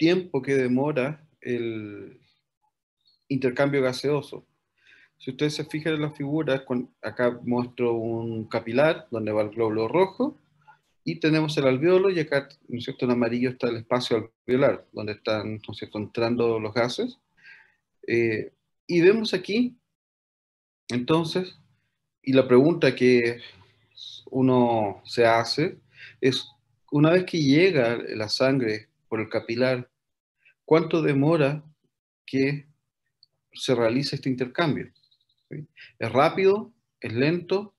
tiempo que demora el intercambio gaseoso. Si ustedes se fijan en las figuras, acá muestro un capilar donde va el glóbulo rojo y tenemos el alveolo y acá, cierto?, en amarillo está el espacio alveolar, donde están, ¿no entrando los gases. Eh, y vemos aquí, entonces, y la pregunta que uno se hace es, una vez que llega la sangre por el capilar cuánto demora que se realiza este intercambio. ¿Es rápido? ¿Es lento?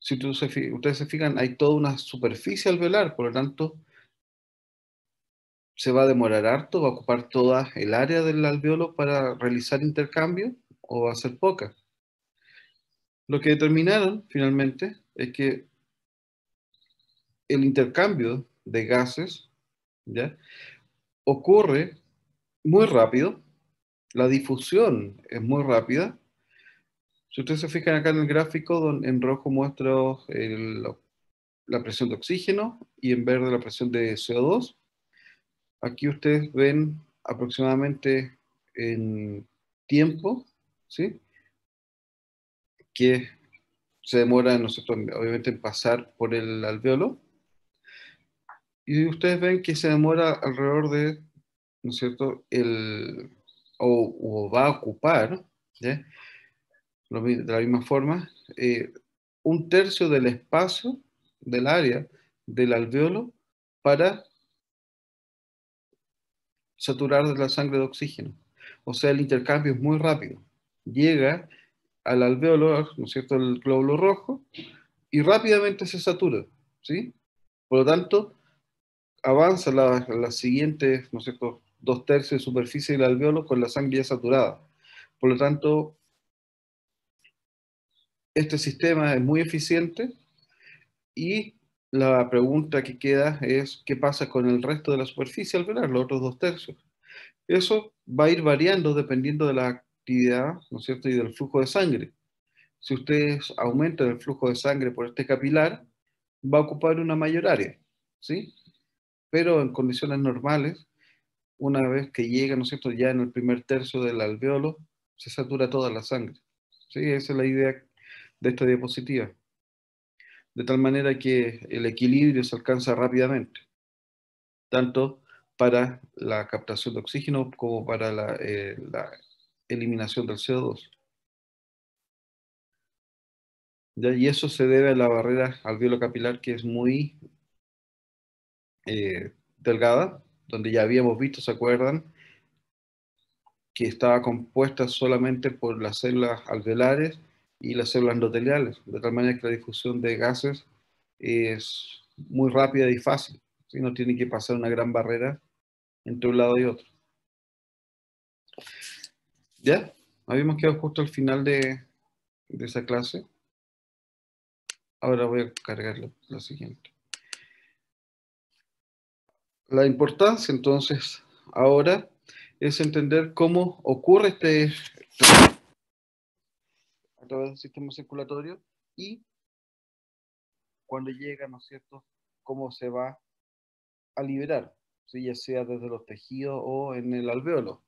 Si ustedes se fijan, hay toda una superficie alveolar. por lo tanto, se va a demorar harto, va a ocupar toda el área del alveolo para realizar intercambio o va a ser poca. Lo que determinaron finalmente es que el intercambio de gases ¿ya? ocurre muy rápido, la difusión es muy rápida. Si ustedes se fijan acá en el gráfico, en rojo muestro la presión de oxígeno y en verde la presión de CO2. Aquí ustedes ven aproximadamente en tiempo, ¿sí? Que se demora, obviamente, en pasar por el alveolo. Y ustedes ven que se demora alrededor de, ¿no es cierto?, el, o, va a ocupar, ¿ya? de la misma forma, eh, un tercio del espacio del área del alveolo para saturar de la sangre de oxígeno. O sea, el intercambio es muy rápido. Llega al alveolo, ¿no es cierto?, el glóbulo rojo, y rápidamente se satura, ¿sí? Por lo tanto, avanza las la siguientes, ¿no sé, dos tercios de superficie del alveolo con la sangre ya saturada. Por lo tanto, este sistema es muy eficiente y la pregunta que queda es qué pasa con el resto de la superficie alveolar, los otros dos tercios. Eso va a ir variando dependiendo de la actividad, ¿no es cierto?, y del flujo de sangre. Si ustedes aumentan el flujo de sangre por este capilar, va a ocupar una mayor área, ¿sí? pero en condiciones normales, una vez que llega, ¿no es cierto?, ya en el primer tercio del alveolo, se satura toda la sangre. ¿sí? Esa es la idea de esta diapositiva. De tal manera que el equilibrio se alcanza rápidamente, tanto para la captación de oxígeno como para la, eh, eliminación del CO2. Y eso se debe a la barrera alveolo capilar que es muy eh, delgada, donde ya habíamos visto, ¿se acuerdan? Que estaba compuesta solamente por las células alveolares y las células endoteliales, de tal manera que la difusión de gases es muy rápida y fácil, ¿sí? no tiene que pasar una gran barrera entre un lado y otro. ¿Ya? Habíamos quedado justo al final de, esa clase. Ahora voy a cargar la siguiente. La importancia entonces ahora es entender cómo ocurre este a través del sistema circulatorio y cuando llega, ¿no es cierto?, cómo se va a liberar, si ya sea desde los tejidos o en el alvéolo,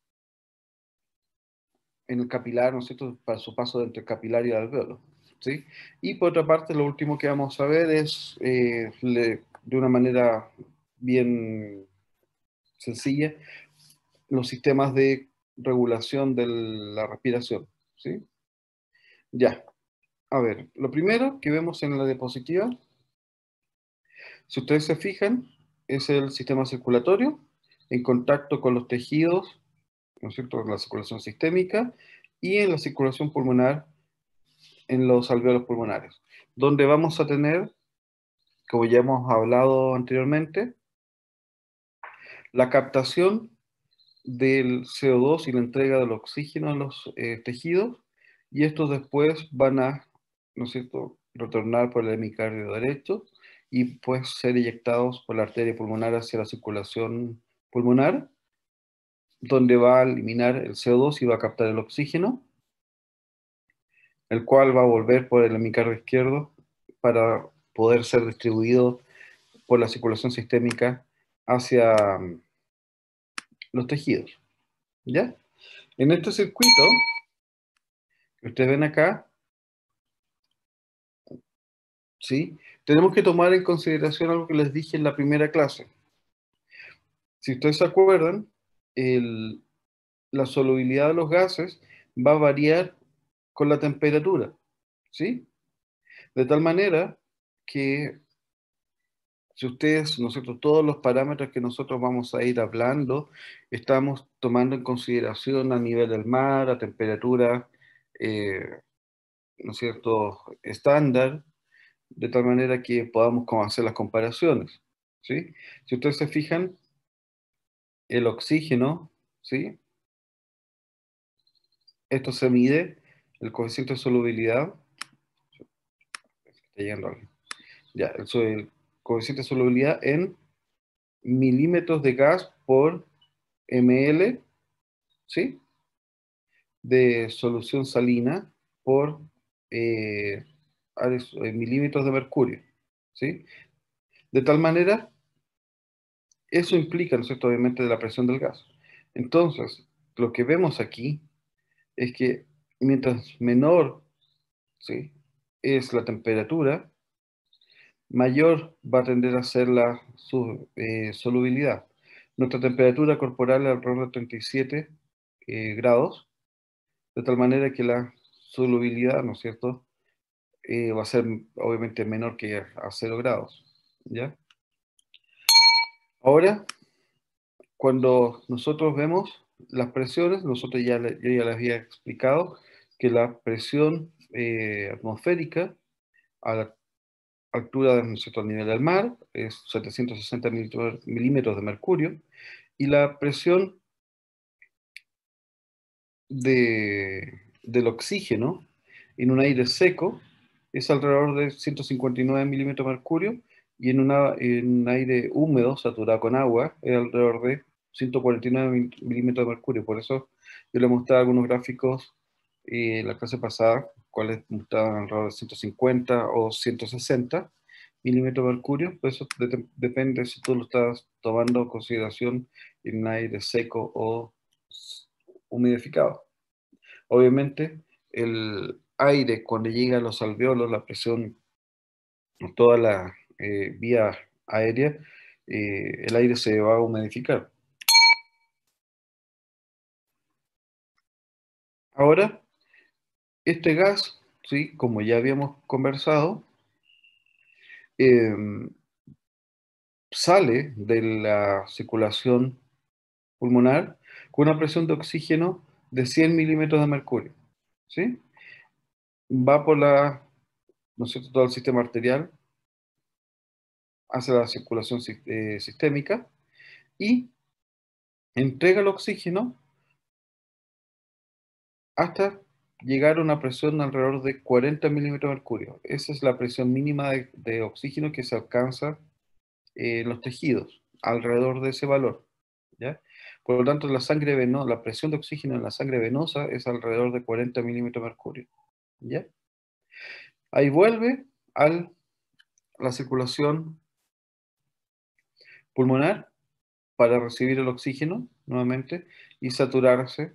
en el capilar, ¿no es cierto?, para su paso entre el capilar y el alveolo. ¿sí? Y por otra parte, lo último que vamos a ver es, eh, de una manera bien sencilla, los sistemas de regulación de la respiración. ¿sí? Ya, a ver, lo primero que vemos en la diapositiva, si ustedes se fijan, es el sistema circulatorio en contacto con los tejidos, ¿no es cierto?, en la circulación sistémica y en la circulación pulmonar en los alveolos pulmonares, donde vamos a tener, como ya hemos hablado anteriormente, la captación del CO2 y la entrega del oxígeno a los eh, tejidos y estos después van a, ¿no es cierto?, retornar por el hemicardio derecho y pues ser eyectados por la arteria pulmonar hacia la circulación pulmonar, donde va a eliminar el CO2 y va a captar el oxígeno, el cual va a volver por el hemicardio izquierdo para poder ser distribuido por la circulación sistémica hacia mm, los tejidos. ¿Ya? En este circuito que ustedes ven acá, ¿sí? tenemos que tomar en consideración algo que les dije en la primera clase. Si ustedes se acuerdan, la solubilidad de los gases va a variar con la temperatura, ¿sí? De tal manera que si ustedes, nosotros, todos los parámetros que nosotros vamos a ir hablando, estamos tomando en consideración a nivel del mar, a temperatura, eh, ¿no es cierto?, estándar, de tal manera que podamos hacer las comparaciones. ¿sí? Si ustedes se fijan, el oxígeno, ¿sí? Esto se mide, el coeficiente de solubilidad. Ya, coeficiente de solubilidad en milímetros de gas por ml, ¿sí? De solución salina por eh, eh, milímetros de mercurio, ¿sí? De tal manera, eso implica, ¿no obviamente, de la presión del gas. Entonces, lo que vemos aquí es que mientras menor ¿sí? es la temperatura, mayor va a tender a ser la eh, solubilidad. Nuestra temperatura corporal alrededor de 37 eh, grados, de tal manera que la solubilidad, ¿no es cierto?, eh, va a ser obviamente menor que a 0 grados, ¿ya? Ahora, cuando nosotros vemos las presiones, nosotros ya, yo ya les había explicado que la presión atmosférica a la altura de cierto? nivel del mar, es 760 milímetros de mercurio, y la presión de, del oxígeno en un aire seco es alrededor de 159 milímetros de mercurio y en, una, en un aire húmedo saturado con agua es alrededor de 149 milímetros de mercurio. Por eso yo le mostré algunos gráficos en eh, la clase pasada, cuáles estaban alrededor de 150 o 160 milímetros de mercurio, pues eso depende si tú lo estás tomando consideración en aire seco o humidificado. Obviamente, el aire cuando llega a los alveolos, la presión, toda la eh, vía aérea, eh, el aire se va a humidificar. Ahora este gas, ¿sí? como ya habíamos conversado, em, sale de la circulación pulmonar con una presión de oxígeno de 100 milímetros de mercurio. Va por la, todo el sistema arterial, hace la circulación eh, sistémica y entrega el oxígeno hasta llegar a una presión alrededor de 40 milímetros mercurio. Esa es la presión mínima de, oxígeno que se alcanza eh, en los tejidos, alrededor de ese valor. Por lo tanto, la, sangre venosa, la presión de oxígeno en la sangre venosa es alrededor de 40 milímetros de mercurio. Ahí vuelve a la circulación pulmonar para recibir el oxígeno nuevamente y saturarse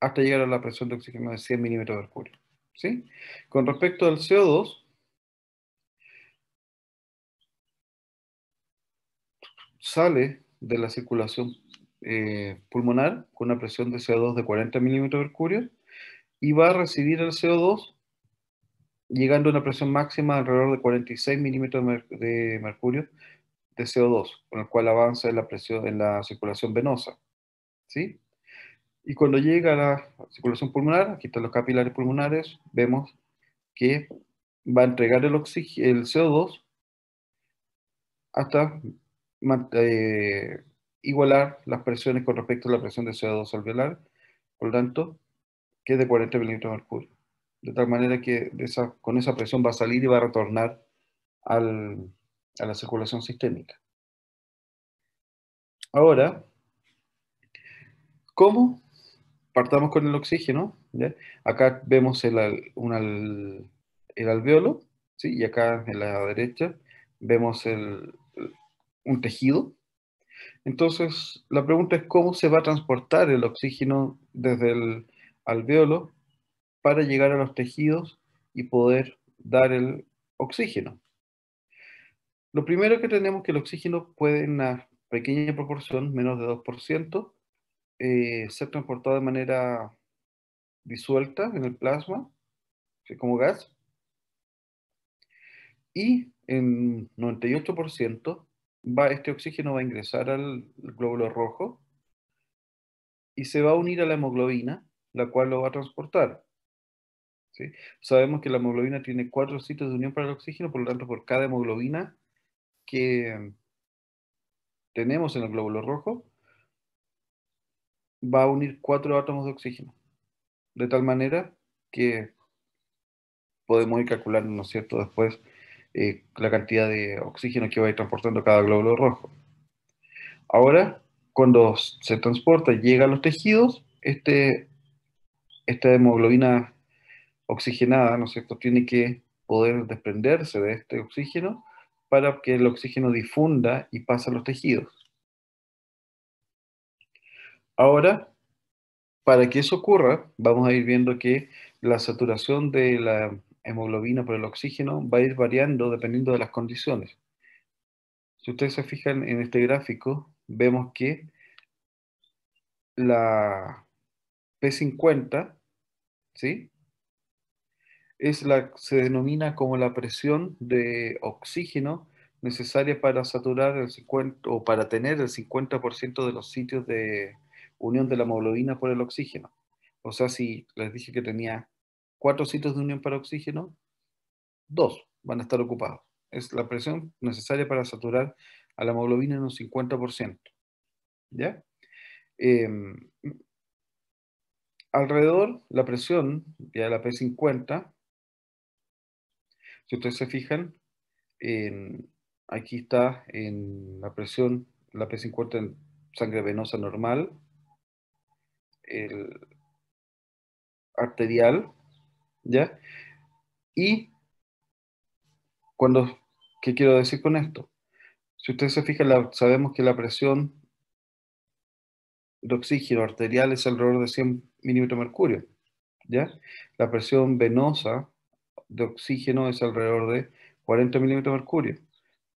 hasta llegar a la presión de oxígeno de 100 milímetros de mercurio. ¿sí? Con respecto al CO2, sale de la circulación eh, pulmonar con una presión de CO2 de 40 milímetros de mercurio y va a recibir el CO2 llegando a una presión máxima alrededor de 46 milímetros de mercurio de CO2, con el cual avanza en la, presión, en la circulación venosa. ¿sí? Y cuando llega a la circulación pulmonar, aquí están los capilares pulmonares, vemos que va a entregar el, el CO2 hasta eh, igualar las presiones con respecto a la presión de CO2 alveolar, por lo tanto, que es de 40 mmHg de De tal manera que con esa presión va a salir y va a retornar a la circulación sistémica. Ahora, ¿cómo partamos con el oxígeno. Acá vemos el, alveolo, y acá en la derecha vemos el, un tejido. Entonces, la pregunta es cómo se va a transportar el oxígeno desde el alveolo para llegar a los tejidos y poder dar el oxígeno. Lo primero que tenemos es que el oxígeno puede en una pequeña proporción, menos de 2%, eh, ser transportado de manera disuelta en el plasma, como gas, y en 98% va, este oxígeno va a ingresar al glóbulo rojo y se va a unir a la hemoglobina, la cual lo va a transportar. ¿Sí? Sabemos que la hemoglobina tiene cuatro sitios de unión para el oxígeno, por lo tanto, por cada hemoglobina que tenemos en el glóbulo rojo, va a unir cuatro átomos de oxígeno. De tal manera que podemos ir calculando, ¿no es cierto?, después eh, la cantidad de oxígeno que va a ir transportando cada glóbulo rojo. Ahora, cuando se transporta y llega a los tejidos, este, esta hemoglobina oxigenada, ¿no es cierto?, tiene que poder desprenderse de este oxígeno para que el oxígeno difunda y pase a los tejidos. Ahora, para que eso ocurra, vamos a ir viendo que la saturación de la hemoglobina por el oxígeno va a ir variando dependiendo de las condiciones. Si ustedes se fijan en este gráfico, vemos que la P50, ¿sí? Es la se denomina como la presión de oxígeno necesaria para saturar el o para tener el 50% de los sitios de unión de la hemoglobina por el oxígeno. O sea, si les dije que tenía cuatro sitios de unión para oxígeno, dos van a estar ocupados. Es la presión necesaria para saturar a la hemoglobina en un 50%. ¿Ya? Em, alrededor, la presión, de la P50, si ustedes se fijan, aquí está en la presión, la P50 en sangre venosa normal, el arterial, ¿ya? Y cuando, ¿qué quiero decir con esto? Si ustedes se fijan, sabemos que la presión de oxígeno arterial es alrededor de 100 milímetros mercurio, ¿ya? La presión venosa de oxígeno es alrededor de 40 milímetros de mercurio,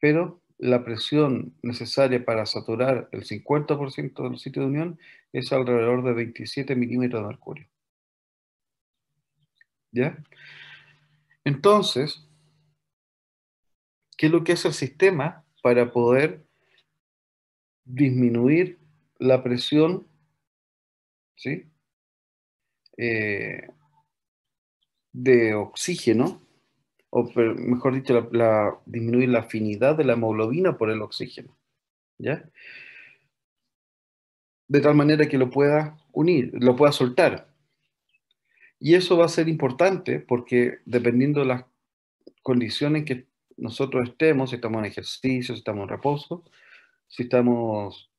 pero la presión necesaria para saturar el 50% del sitio de unión es alrededor de 27 milímetros de mercurio. ¿Ya? Entonces, ¿qué es lo que hace el sistema para poder disminuir la presión? ¿Sí? Eh, de oxígeno o mejor dicho, disminuir la afinidad de la hemoglobina por el oxígeno. ¿Ya? De tal manera que lo pueda unir, lo pueda soltar. Y eso va a ser importante porque dependiendo de las condiciones que nosotros estemos, si estamos en ejercicio, si estamos en reposo, si estamos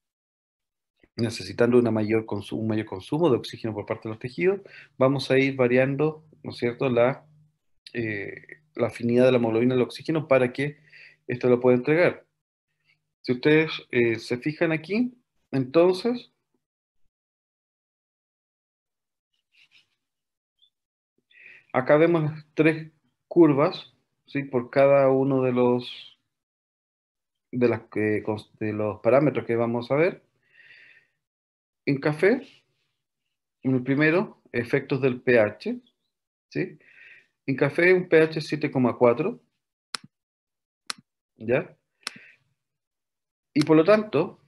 necesitando una mayor un mayor consumo de oxígeno por parte de los tejidos, vamos a ir variando, ¿no es cierto?, la, eh, la afinidad de la hemoglobina al oxígeno para que esto lo pueda entregar. Si ustedes eh, se fijan aquí, entonces, acá vemos tres curvas, ¿sí? por cada uno de los, de, las los parámetros que vamos a ver. En café, en el primero, efectos del pH, ¿sí? En café un pH 7,4. ¿Ya? Y por lo tanto,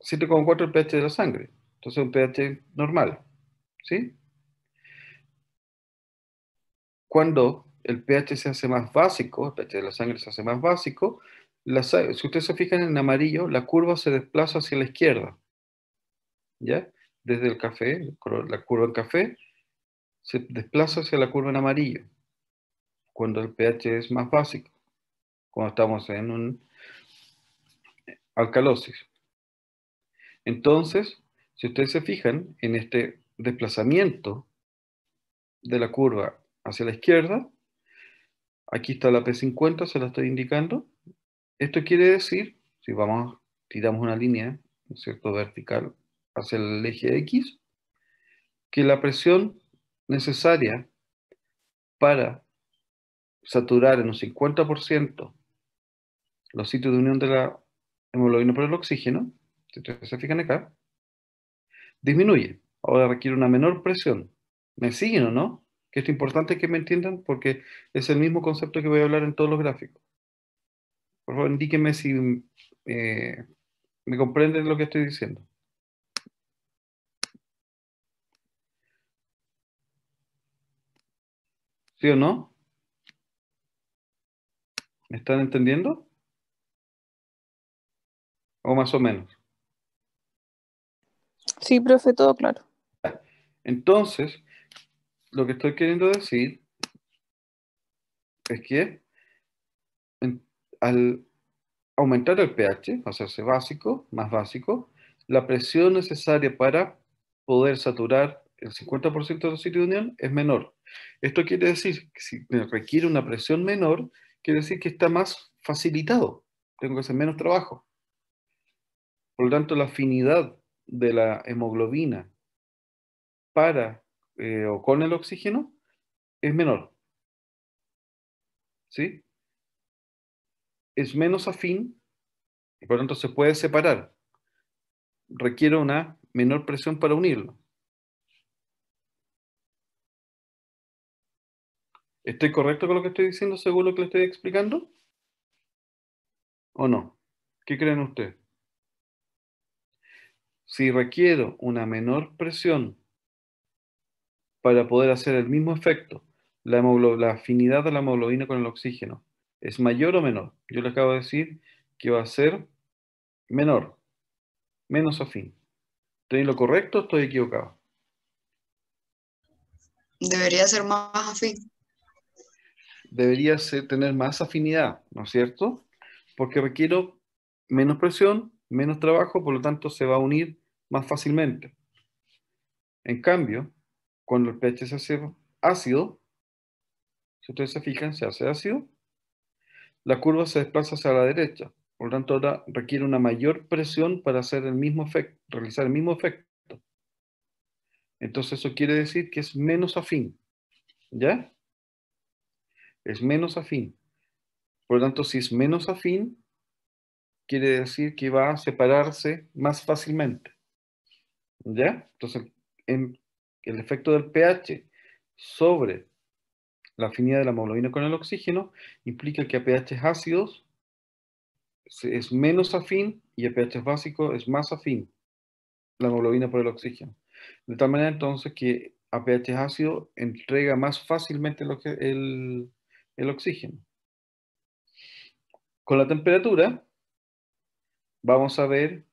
7,4 el pH de la sangre. Entonces un pH normal. ¿Sí? Cuando el pH se hace más básico, el pH de la sangre se hace más básico, si ustedes se fijan en amarillo, la curva se desplaza hacia la izquierda. ¿Ya? Desde el café, la curva en café, se desplaza hacia la curva en amarillo cuando el pH es más básico, cuando estamos en un alcalosis. Entonces, si ustedes se fijan en este desplazamiento de la curva hacia la izquierda, aquí está la P50, se la estoy indicando. Esto quiere decir, si vamos, tiramos una línea, ¿no cierto?, vertical hacia el eje X, que la presión necesaria para saturar en un 50% los sitios de unión de la hemoglobina por el oxígeno, si ustedes se fijan acá, disminuye. Ahora requiere una menor presión. ¿Me siguen o no? Que es importante que me entiendan porque es el mismo concepto que voy a hablar en todos los gráficos. Por favor, indíquenme si eh, me comprenden lo que estoy diciendo. ¿Sí o no? ¿Me están entendiendo? ¿O más o menos? Sí, profe, todo claro. Entonces, lo que estoy queriendo decir es que al aumentar el pH, hacerse básico, más básico, la presión necesaria para poder saturar el 50% de sitio de unión es menor. Esto quiere decir que si requiere una presión menor, quiere decir que está más facilitado, tengo que hacer menos trabajo. Por lo tanto, la afinidad de la hemoglobina para eh, o con el oxígeno es menor. ¿Sí? Es menos afín y por lo tanto se puede separar. Requiere una menor presión para unirlo. ¿Estoy correcto con lo que estoy diciendo según lo que le estoy explicando? ¿O no? ¿Qué creen ustedes? Si requiero una menor presión para poder hacer el mismo efecto, la, afinidad de la hemoglobina con el oxígeno, ¿es mayor o menor? Yo le acabo de decir que va a ser menor, menos afín. ¿Estoy lo correcto o estoy equivocado? Debería ser más afín debería tener más afinidad, ¿no es cierto? Porque requiere menos presión, menos trabajo, por lo tanto se va a unir más fácilmente. En cambio, cuando el pH se hace ácido, si ustedes se fijan, se hace ácido, la curva se desplaza hacia la derecha. Por lo tanto, ahora requiere una mayor presión para hacer el mismo realizar el mismo efecto. Entonces, eso quiere decir que es menos afín. ¿Ya? es menos afín. Por lo tanto, si es menos afín, quiere decir que va a separarse más fácilmente. ¿Ya? Entonces, el efecto del pH sobre la afinidad de la hemoglobina con el oxígeno implica que a pH ácidos es menos afín y a pH básico es más afín la hemoglobina por el oxígeno. De tal manera entonces que a pH ácido entrega más fácilmente que el, el oxígeno. Con la temperatura, vamos a ver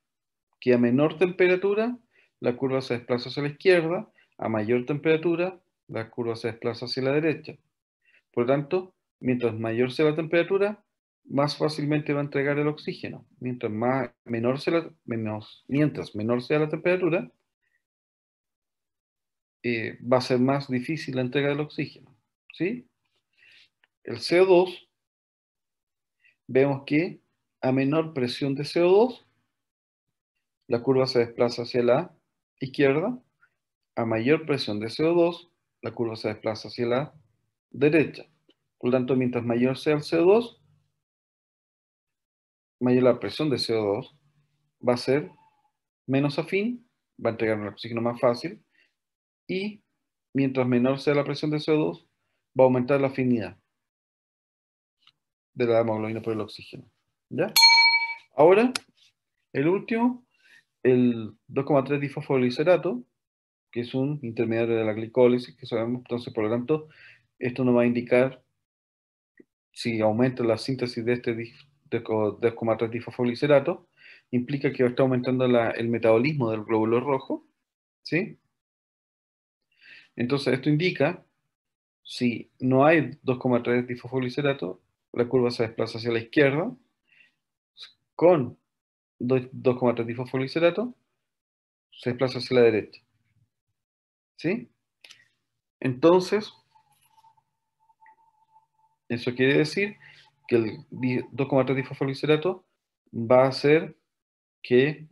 que a menor temperatura la curva se desplaza hacia la izquierda, a mayor temperatura la curva se desplaza hacia la derecha. Por lo tanto, mientras mayor sea la temperatura, más fácilmente va a entregar el oxígeno. Mientras, más, menor, sea la, menos, mientras menor sea la temperatura, eh, va a ser más difícil la entrega del oxígeno. ¿Sí? el CO2, vemos que a menor presión de CO2, la curva se desplaza hacia la izquierda. A mayor presión de CO2, la curva se desplaza hacia la derecha. Por lo tanto, mientras mayor sea el CO2, mayor la presión de CO2, va a ser menos afín, va a entregar un oxígeno más fácil, y mientras menor sea la presión de CO2, va a aumentar la afinidad de la hemoglobina por el oxígeno. ¿Ya? Ahora, el último, el 2,3 difosfoglicerato que es un intermediario de la glicólisis, que sabemos, entonces, por lo tanto, esto nos va a indicar si aumenta la síntesis de este 2,3 difosfoglicerato implica que está aumentando el metabolismo del glóbulo rojo, ¿sí? Entonces, esto indica, si no hay 2,3 difosfoglicerato la curva se desplaza hacia la izquierda con 2,3 difosfolicerato, se desplaza hacia la derecha. ¿Sí? Entonces, eso quiere decir que el 2,3 difosfolicerato va a hacer que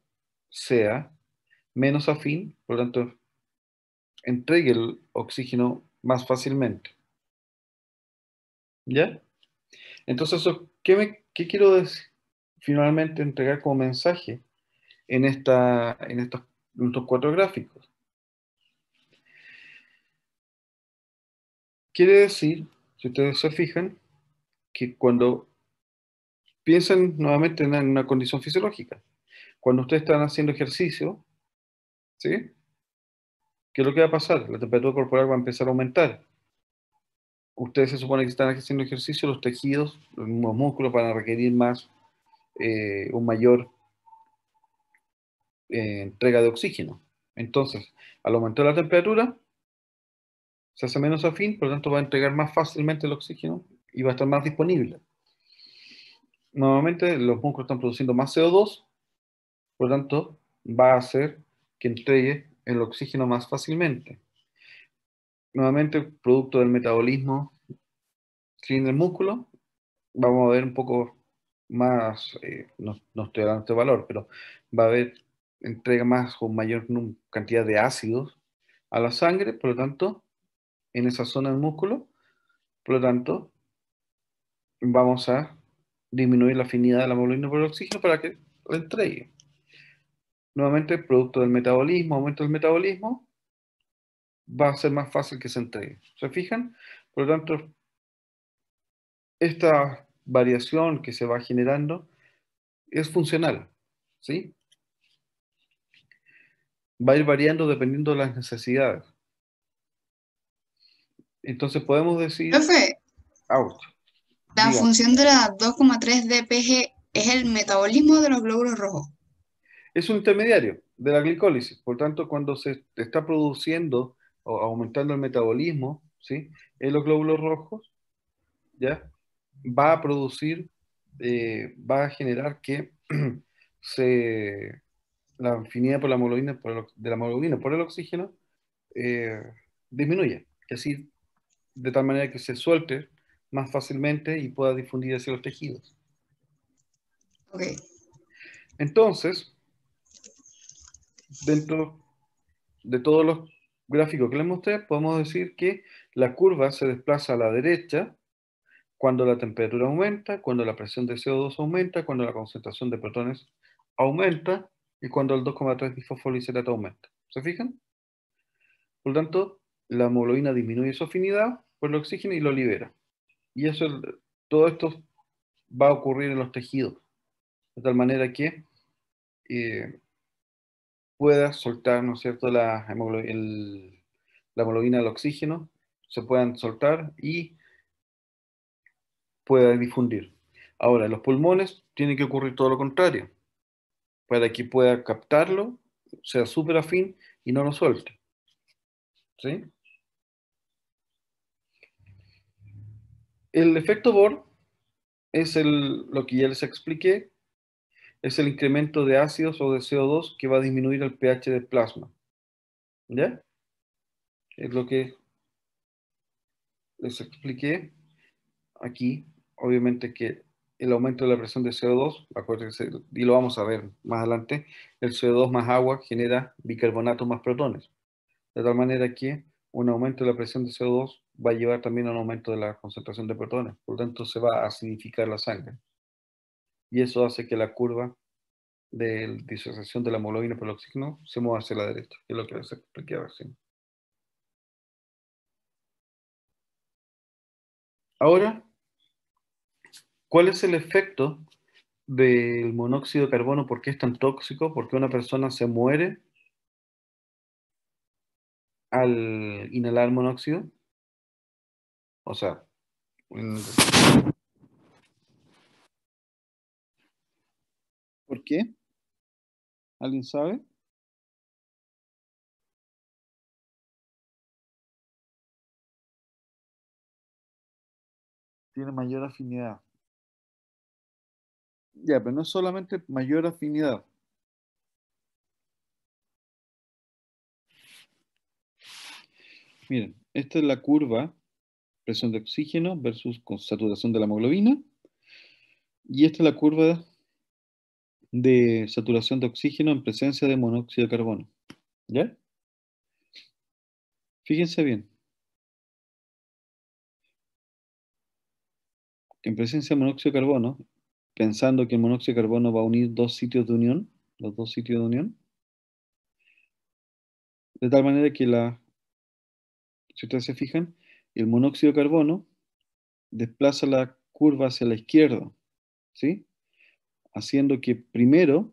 sea menos afín, por lo tanto, entregue el oxígeno más fácilmente. ¿Ya? Entonces, ¿qué, quiero finalmente entregar como mensaje en, en, estos, en cuatro gráficos? Quiere decir, si ustedes se fijan, que cuando piensen nuevamente en una condición fisiológica, cuando ustedes están haciendo ejercicio, ¿sí? ¿Qué es lo que va a pasar? La temperatura corporal va a empezar a aumentar ustedes se supone que están haciendo ejercicio, los tejidos, los músculos van a requerir más, eh, un mayor eh, entrega de oxígeno. Entonces, al aumentar la temperatura, se hace menos afín, por lo tanto va a entregar más fácilmente el oxígeno y va a estar más disponible. Normalmente los músculos están produciendo más CO2, por lo tanto va a hacer que entregue el oxígeno más fácilmente nuevamente producto del metabolismo sin el músculo. Vamos a ver un poco más, eh, no, no, estoy dando este valor, pero va a haber entrega más o mayor cantidad de ácidos a la sangre, por lo tanto, en esa zona del músculo, por lo tanto, vamos a disminuir la afinidad de la hemoglobina por el oxígeno para que la entregue. Nuevamente, producto del metabolismo, aumento del metabolismo, va a ser más fácil que se entregue. ¿Se fijan? Por lo tanto, esta variación que se va generando es funcional, ¿sí? Va a ir variando dependiendo de las necesidades. Entonces podemos decir... Profe, ah, La función de la 2,3 DPG es el metabolismo de los glóbulos rojos. Es un intermediario de la glicólisis. Por lo tanto, cuando se está produciendo o aumentando el metabolismo, ¿sí? En los glóbulos rojos, ¿ya? Va a producir, eh, va a generar que se, la afinidad por la hemoglobina, de la hemoglobina por el oxígeno eh, disminuya. Es decir, de tal manera que se suelte más fácilmente y pueda difundir hacia los tejidos. Ok. Entonces, dentro de todos los gráfico que les mostré, podemos decir que la curva se desplaza a la derecha cuando la temperatura aumenta, cuando la presión de CO2 aumenta, cuando la concentración de protones aumenta y cuando el 2,3 difosfolicerato aumenta. ¿Se fijan? Por lo tanto, la hemoglobina disminuye su afinidad por el oxígeno y lo libera. Y eso, todo esto va a ocurrir en los tejidos, de tal manera que eh, pueda soltar, ¿no es cierto?, la, hemoglobina, el, la oxígeno, se puedan soltar y pueda difundir. Ahora, en los pulmones tiene que ocurrir todo lo contrario, para que pueda captarlo, sea súper afín y no lo suelte. ¿Sí? El efecto Bohr es el, lo que ya les expliqué, es el incremento de ácidos o de CO2 que va a disminuir el pH del plasma. ¿Ya? Es lo que les expliqué aquí. Obviamente que el aumento de la presión de CO2, y lo vamos a ver más adelante, el CO2 más agua genera bicarbonato más protones. De tal manera que un aumento de la presión de CO2 va a llevar también a un aumento de la concentración de protones. Por lo tanto, se va a acidificar la sangre y eso hace que la curva de disociación de la hemoglobina por el oxígeno se mueva hacia la derecha, que es lo que les expliqué Ahora, ¿cuál es el efecto del monóxido de carbono? ¿Por qué es tan tóxico? ¿Por qué una persona se muere al inhalar monóxido? O sea, ¿Por qué? ¿Alguien sabe? Tiene mayor afinidad. Ya, pero no solamente mayor afinidad. Miren, esta es la curva, presión de oxígeno versus con saturación de la hemoglobina. Y esta es la curva de saturación de oxígeno en presencia de monóxido de carbono. ¿Ya? Fíjense bien. En presencia de monóxido de carbono, pensando que el monóxido de carbono va a unir dos sitios de unión, los dos sitios de unión, de tal manera que la, si ustedes se fijan, el monóxido de carbono desplaza la curva hacia la izquierda, ¿sí? haciendo que primero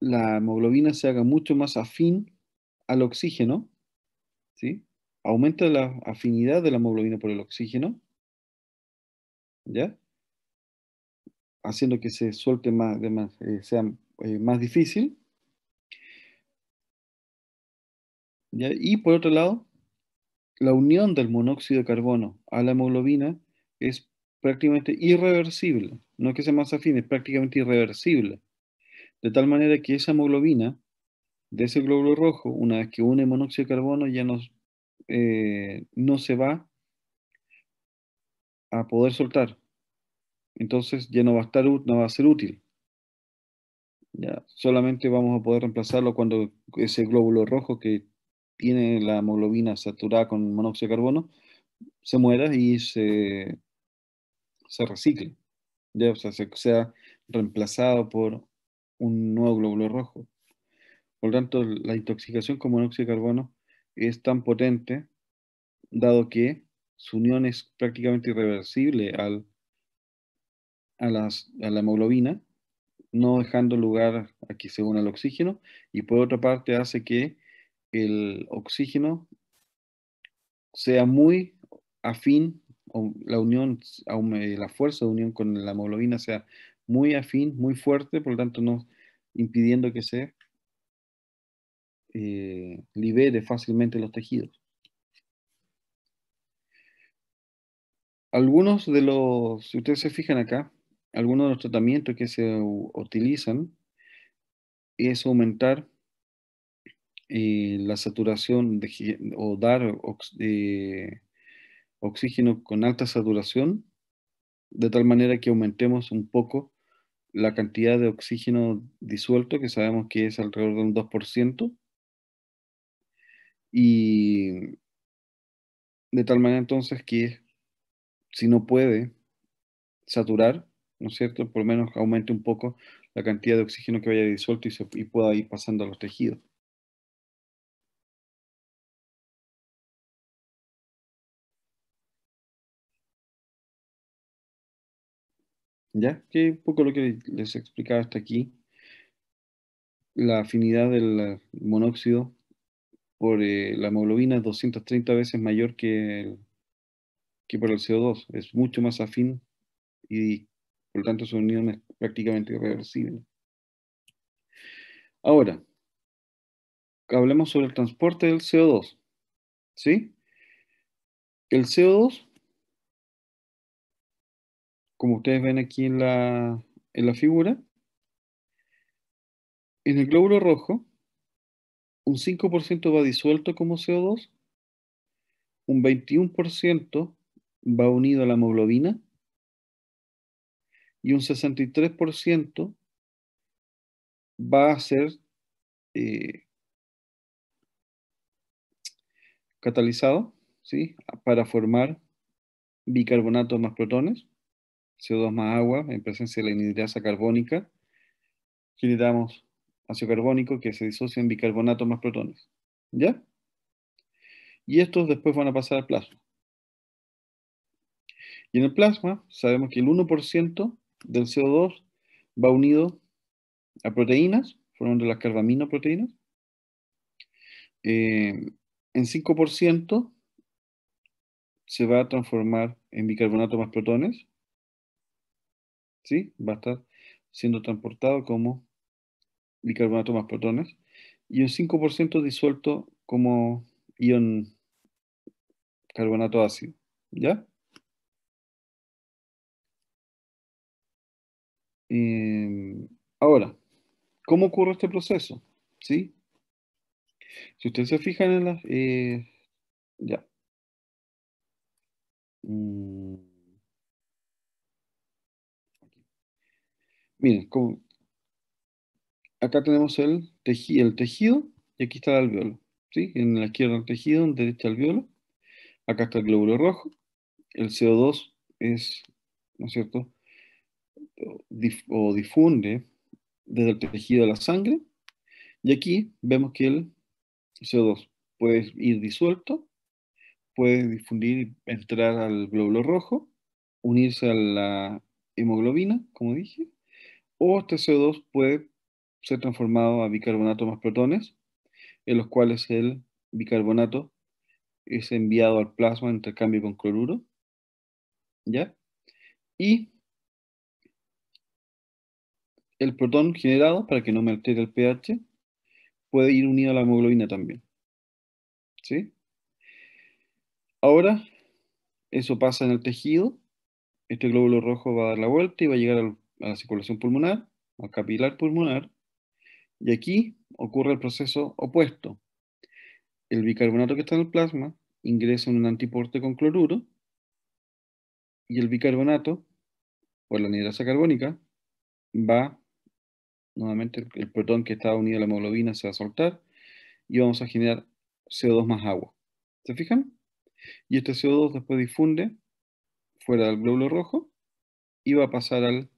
la hemoglobina se haga mucho más afín al oxígeno, ¿sí? aumenta la afinidad de la hemoglobina por el oxígeno, ¿ya? haciendo que se suelte más, eh, sea eh, más difícil. Y por otro lado, la unión del monóxido de carbono a la hemoglobina es prácticamente irreversible, no es que sea más afín, es prácticamente irreversible. De tal manera que esa hemoglobina de ese glóbulo rojo, una vez que une monóxido de carbono, ya no eh, se va a poder soltar. Entonces ya no va a, estar, no va a ser útil. Ya, solamente vamos a poder reemplazarlo cuando ese glóbulo rojo que tiene la hemoglobina saturada con monóxido de carbono se muera y se se recicle, O sea, sea reemplazado por un nuevo glóbulo rojo. Por lo tanto, la intoxicación con monóxido de carbono es tan potente, dado que su unión es prácticamente irreversible al, a, la hemoglobina, no dejando lugar a que se una al oxígeno, y por otra parte hace que el oxígeno sea muy afín la unión, la fuerza de unión con la hemoglobina sea muy afín, muy fuerte, por lo tanto no impidiendo que se eh, libere fácilmente los tejidos. Algunos de los, si ustedes se fijan acá, algunos de los tratamientos que se utilizan es aumentar eh, la saturación de, o dar eh, oxígeno con alta saturación, de tal manera que aumentemos un poco la cantidad de oxígeno disuelto, que sabemos que es alrededor de un 2%, y de tal manera entonces que si no puede saturar, ¿no es cierto?, por lo menos aumente un poco la cantidad de oxígeno que vaya disuelto y, y pueda ir pasando a los tejidos. ¿Ya? Que un poco lo que les he explicado hasta aquí. La afinidad del monóxido por eh, la hemoglobina es 230 veces mayor que, que por el CO2. Es mucho más afín y por lo tanto su unión es prácticamente irreversible. Ahora, hablemos sobre el transporte del CO2. ¿Sí? El CO2 como ustedes ven aquí en la, figura, en el glóbulo rojo, un 5% va disuelto como CO2, un 21% va unido a la hemoglobina y un 63% va a ser eh, catalizado para formar bicarbonato más protones. CO2 más agua en presencia de la inidrasa carbónica, generamos ácido carbónico que se disocia en bicarbonato más protones. ¿Ya? Y estos después van a pasar al plasma. Y en el plasma sabemos que el 1% del CO2 va unido a proteínas, formando las carbaminoproteínas. Eh, en 5% se va a transformar en bicarbonato más protones. ¿sí? Va a estar siendo transportado como bicarbonato más protones y un 5% disuelto como ion carbonato ácido, ¿ya? Em, ahora, ¿cómo ocurre este proceso? ¿Sí? Si ustedes se fijan en las... Eh, ya. Mm. Miren, acá tenemos el, el tejido y aquí está el alveolo. En la izquierda el tejido, en la derecha el alveolo. Acá está el glóbulo rojo. El CO2 es, ¿no es cierto?, o difunde desde el tejido a la sangre. Y aquí vemos que el CO2 puede ir disuelto, puede difundir, y entrar al glóbulo rojo, unirse a la hemoglobina, como dije, o este CO2 puede ser transformado a bicarbonato más protones, en los cuales el bicarbonato es enviado al plasma en intercambio con cloruro, ¿ya? Y el protón generado, para que no me altere el pH, puede ir unido a la hemoglobina también, ¿sí? Ahora, eso pasa en el tejido, este glóbulo rojo va a dar la vuelta y va a llegar al a la circulación pulmonar, al capilar pulmonar, y aquí ocurre el proceso opuesto. El bicarbonato que está en el plasma ingresa en un antiporte con cloruro y el bicarbonato, por la anidrasa carbónica, va, nuevamente el protón que está unido a la hemoglobina se va a soltar y vamos a generar CO2 más agua. ¿Se fijan? Y este CO2 después difunde fuera del glóbulo rojo y va a pasar al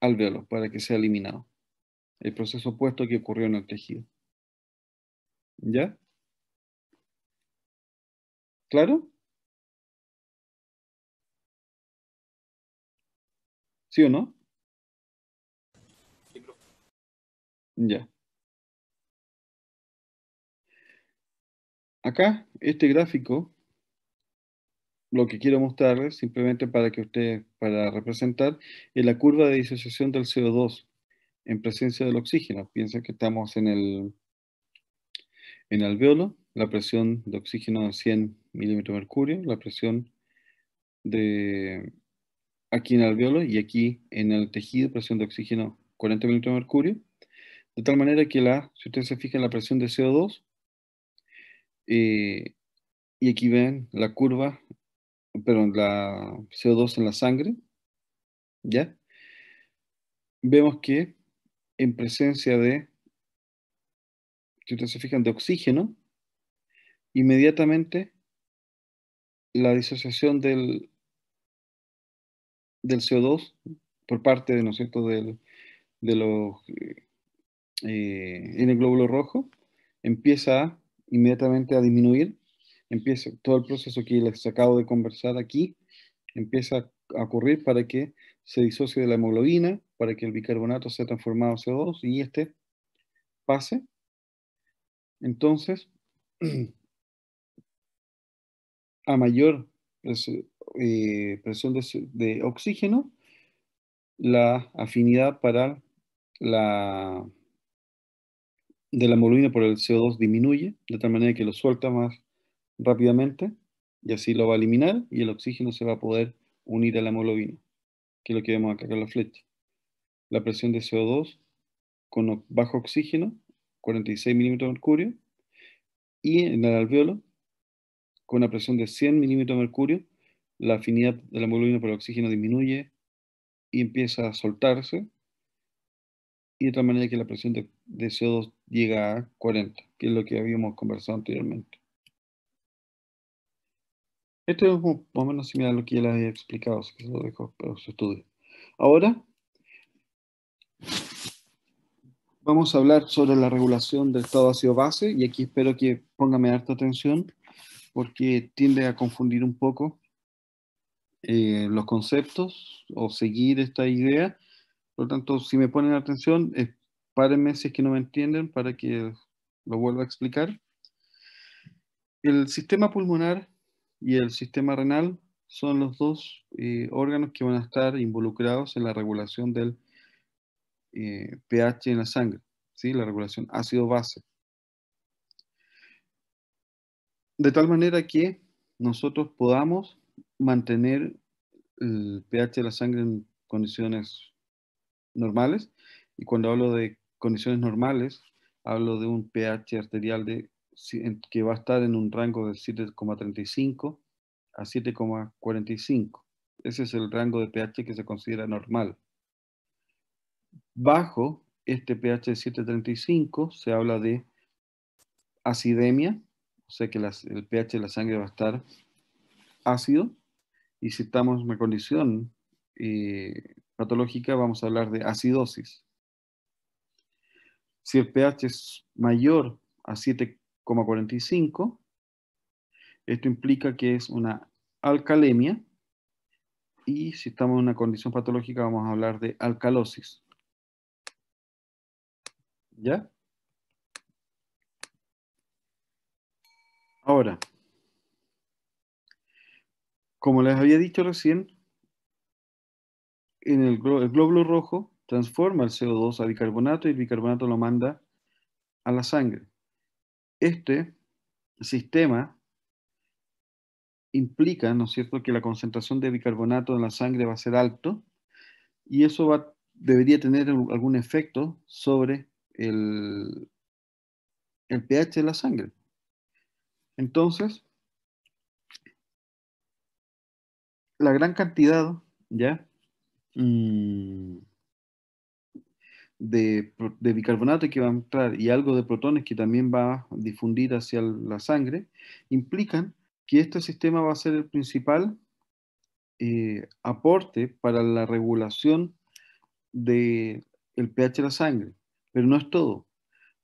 al verlo para que sea eliminado. El proceso opuesto que ocurrió en el tejido. ¿Ya? ¿Claro? ¿Sí o no? Ya. Acá, este gráfico lo que quiero mostrarles, simplemente para que ustedes, para representar, es la curva de disociación del CO2 en presencia del oxígeno. Piensen que estamos en el, en alveolo, la presión de oxígeno 100 milímetros mercurio, la presión de aquí en el alveolo y aquí en el tejido, presión de oxígeno 40 milímetros mercurio. De tal manera que la, si ustedes se fijan, la presión de CO2, eh, y aquí ven la curva pero la CO2 en la sangre, ¿ya? Vemos que en presencia de, si ustedes se fijan, de oxígeno, inmediatamente la disociación del, del CO2 por parte de, ¿no cierto? Eh, de los, en el glóbulo rojo empieza inmediatamente a disminuir empieza todo el proceso que les acabo de conversar aquí, empieza a ocurrir para que se disocie de la hemoglobina, para que el bicarbonato sea transformado en CO2 y este pase. Entonces, a mayor eh, presión de, de, oxígeno, la afinidad para la de la hemoglobina por el CO2 disminuye, de tal manera que lo suelta más rápidamente y así lo va a eliminar y el oxígeno se va a poder unir a la hemoglobina, que es lo que vemos acá con la flecha. La presión de CO2 con bajo oxígeno, 46 milímetros de mercurio, y en el alveolo, con una presión de 100 milímetros de mercurio, la afinidad de la hemoglobina por el oxígeno disminuye y empieza a soltarse, y de tal manera que la presión de CO2 llega a 40, que es lo que habíamos conversado anteriormente. Esto es más o menos similar a lo que ya les había explicado, que lo dejo para su estudio. Ahora, vamos a hablar sobre la regulación del estado ácido-base, y aquí espero que póngame harta atención, porque tiende a confundir un poco eh, los conceptos o seguir esta idea. Por lo tanto, si me ponen atención, eh, párenme si es que no me entienden para que lo vuelva a explicar. El sistema pulmonar y el sistema renal son los dos eh, órganos que van a estar involucrados en la regulación del eh, pH en la sangre, ¿sí? la regulación ácido-base. De tal manera que nosotros podamos mantener el pH de la sangre en condiciones normales. Y cuando hablo de condiciones normales, hablo de un pH arterial de que va a estar en un rango de 7,35 a 7,45. Ese es el rango de pH que se considera normal. Bajo este pH de 7,35 se habla de acidemia, o sea que el pH de la sangre va a estar ácido. Y si estamos en una condición eh, patológica, vamos a hablar de acidosis. Si el pH es mayor a 7 esto implica que es una alcalemia y si estamos en una condición patológica vamos a hablar de alcalosis. ¿Ya? Ahora, como les había dicho recién, el, el glóbulo rojo transforma el CO2 a bicarbonato y el bicarbonato lo manda a la sangre este sistema implica, ¿no es cierto?, que la concentración de bicarbonato en la sangre va a ser alto y eso va, debería tener algún efecto sobre el, el pH de la sangre. Entonces, la gran cantidad, ¿ya? Mm, de, bicarbonato que va a entrar y algo de protones que también va a difundir hacia la sangre, implican que este sistema va a ser el principal eh, aporte para la regulación del el pH de la sangre. Pero no es todo.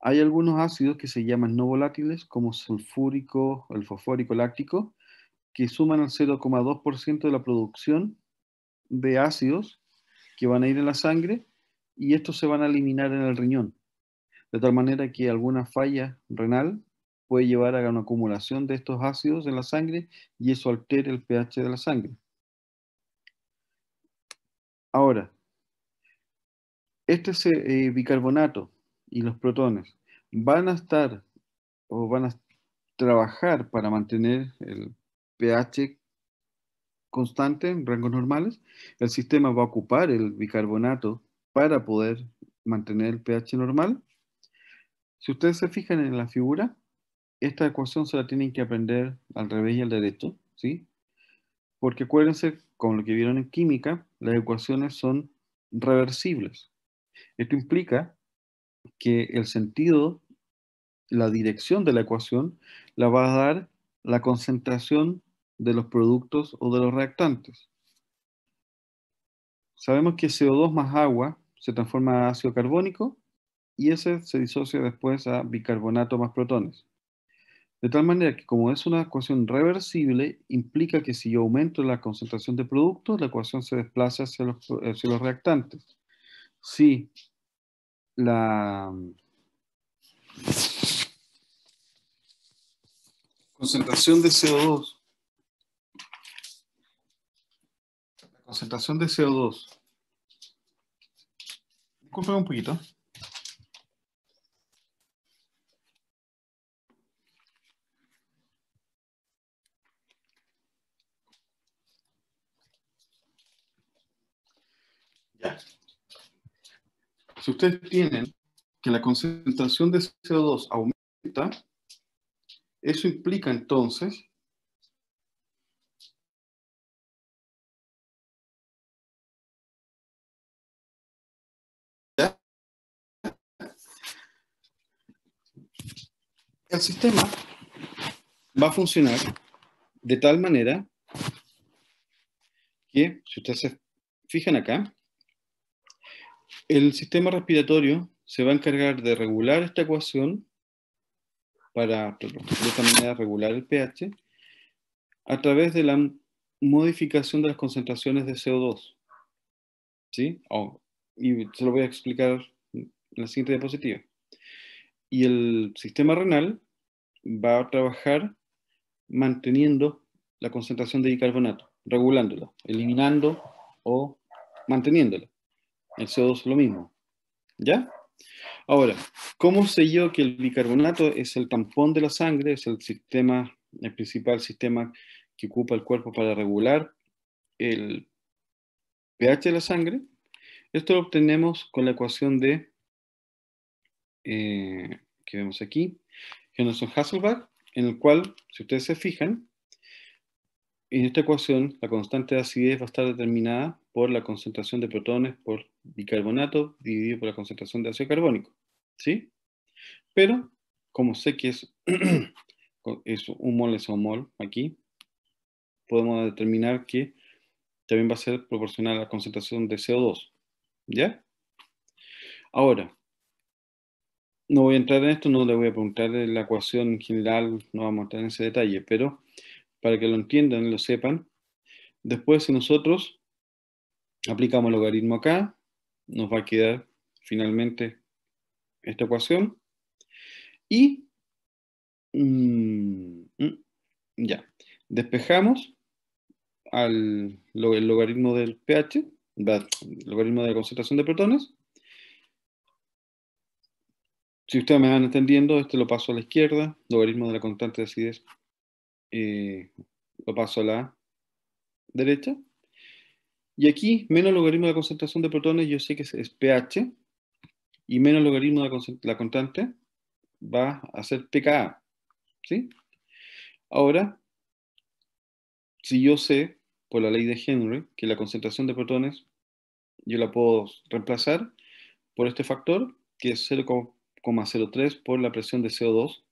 Hay algunos ácidos que se llaman no volátiles, como sulfúrico, el fosfórico láctico, que suman al 0,2% de la producción de ácidos que van a ir en la sangre y estos se van a eliminar en el riñón. De tal manera que alguna falla renal puede llevar a una acumulación de estos ácidos en la sangre y eso altera el pH de la sangre. Ahora, este eh, eh, bicarbonato y los protones van a estar o van a trabajar para mantener el pH constante en rangos normales. El sistema va a ocupar el bicarbonato para poder mantener el pH normal. Si ustedes se fijan en la figura, esta ecuación se la tienen que aprender al revés y al derecho, ¿sí? Porque acuérdense, con lo que vieron en química, las ecuaciones son reversibles. Esto implica que el sentido, la dirección de la ecuación, la va a dar la concentración de los productos o de los reactantes. Sabemos que CO2 más agua se transforma a ácido carbónico y ese se disocia después a bicarbonato más protones. De tal manera que como es una ecuación reversible, implica que si yo aumento la concentración de productos, la ecuación se desplaza hacia los, hacia los reactantes. Si la concentración de CO2 la concentración de CO2 un poquito. Ya. Si ustedes tienen que la concentración de CO2 aumenta, eso implica entonces el sistema va a funcionar de tal manera que, si ustedes se fijan acá, el sistema respiratorio se va a encargar de regular esta ecuación para, de esta manera, regular el pH a través de la modificación de las concentraciones de CO2. ¿Sí? Oh, y se lo voy a explicar en la siguiente diapositiva. Y el sistema renal va a trabajar manteniendo la concentración de bicarbonato, regulándolo, eliminando o manteniéndolo. El CO2 es lo mismo. ¿Ya? Ahora, ¿cómo sé yo que el bicarbonato es el tampón de la sangre, es el sistema, el principal sistema que ocupa el cuerpo para regular el pH de la sangre? Esto lo obtenemos con la ecuación de, eh, que vemos aquí, son Hasselbach en el cual, si ustedes se fijan, en esta ecuación la constante de acidez va a estar determinada por la concentración de protones por bicarbonato dividido por la concentración de ácido carbónico. ¿sí? Pero, como sé que es, es un mol es un mol aquí, podemos determinar que también va a ser proporcional a la concentración de CO2. ¿Ya? Ahora, no voy a entrar en esto, no le voy a preguntar la ecuación en general, no vamos a entrar en ese detalle, pero para que lo entiendan, lo sepan, después si nosotros aplicamos logaritmo acá, nos va a quedar finalmente esta ecuación. Y mm, mm, ya, despejamos al, el logaritmo del pH, el logaritmo de la concentración de protones, si ustedes me van entendiendo, este lo paso a la izquierda, logaritmo de la constante de acidez, lo paso a la derecha. Y aquí, menos logaritmo de la concentración de protones, yo sé que es, pH, y menos logaritmo de la, constante va a ser pKa. ¿sí? Ahora, si yo sé, por la ley de Henry, que la concentración de protones, yo la puedo reemplazar por este factor, que es 0,5, 0,03 por la presión de CO2.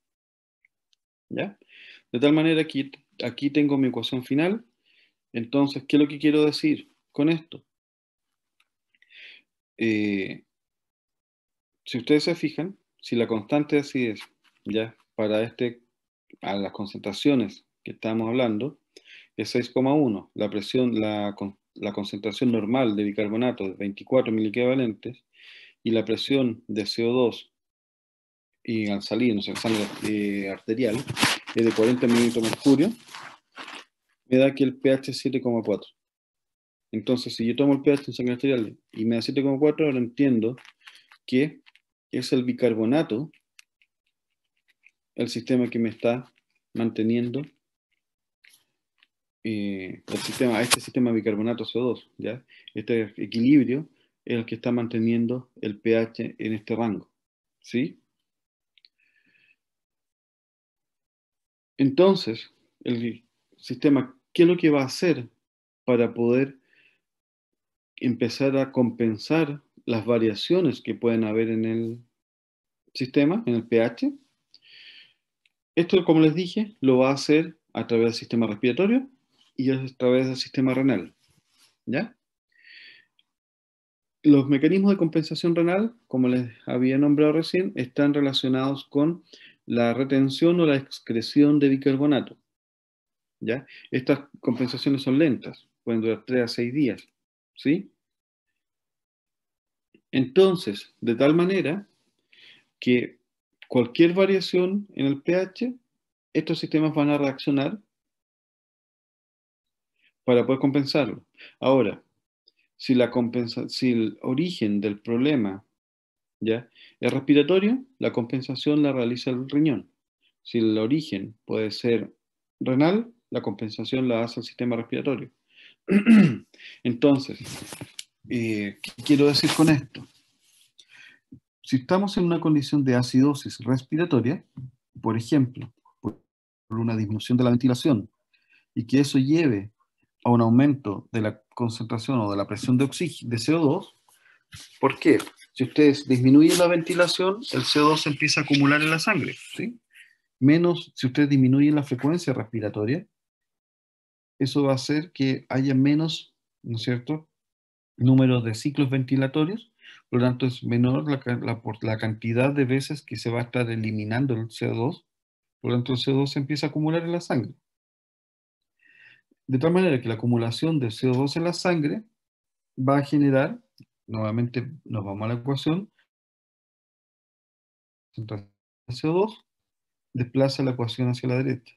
¿Ya? De tal manera que aquí tengo mi ecuación final. Entonces, ¿qué es lo que quiero decir con esto? Eh, si ustedes se fijan, si la constante así es, ya para este, a las concentraciones que estamos hablando, es 6,1. La presión, la, concentración normal de bicarbonato es 24 miliequivalentes y la presión de CO2 y al salir, no sé, sangre eh, arterial, es de 40 milímetros mercurio, me da que el pH es 7,4. Entonces, si yo tomo el pH en sangre arterial y me da 7,4, ahora entiendo que es el bicarbonato el sistema que me está manteniendo eh, el sistema, este sistema bicarbonato CO2, ¿ya? este equilibrio es el que está manteniendo el pH en este rango. ¿sí? Entonces, el sistema, ¿qué es lo que va a hacer para poder empezar a compensar las variaciones que pueden haber en el sistema, en el pH? Esto, como les dije, lo va a hacer a través del sistema respiratorio y a través del sistema renal. ¿Ya? Los mecanismos de compensación renal, como les había nombrado recién, están relacionados con la retención o la excreción de bicarbonato. ¿ya? Estas compensaciones son lentas, pueden durar 3 a 6 días. ¿sí? Entonces, de tal manera que cualquier variación en el pH, estos sistemas van a reaccionar para poder compensarlo. Ahora, si, la compensa si el origen del problema es El respiratorio, la compensación la realiza el riñón. Si el origen puede ser renal, la compensación la hace el sistema respiratorio. Entonces, eh, ¿qué quiero decir con esto? Si estamos en una condición de acidosis respiratoria, por ejemplo, por una disminución de la ventilación, y que eso lleve a un aumento de la concentración o de la presión de, de CO2, ¿por qué? Si ustedes disminuyen la ventilación, el CO2 se empieza a acumular en la sangre, Menos, si ustedes disminuyen la frecuencia respiratoria, eso va a hacer que haya menos, ¿no es cierto?, número de ciclos ventilatorios, por lo tanto es menor la, cantidad de veces que se va a estar eliminando el CO2, por lo tanto el CO2 empieza a acumular en la sangre. De tal manera que la acumulación de CO2 en la sangre va a generar nuevamente nos vamos a la ecuación. CO2 desplaza la ecuación hacia la derecha.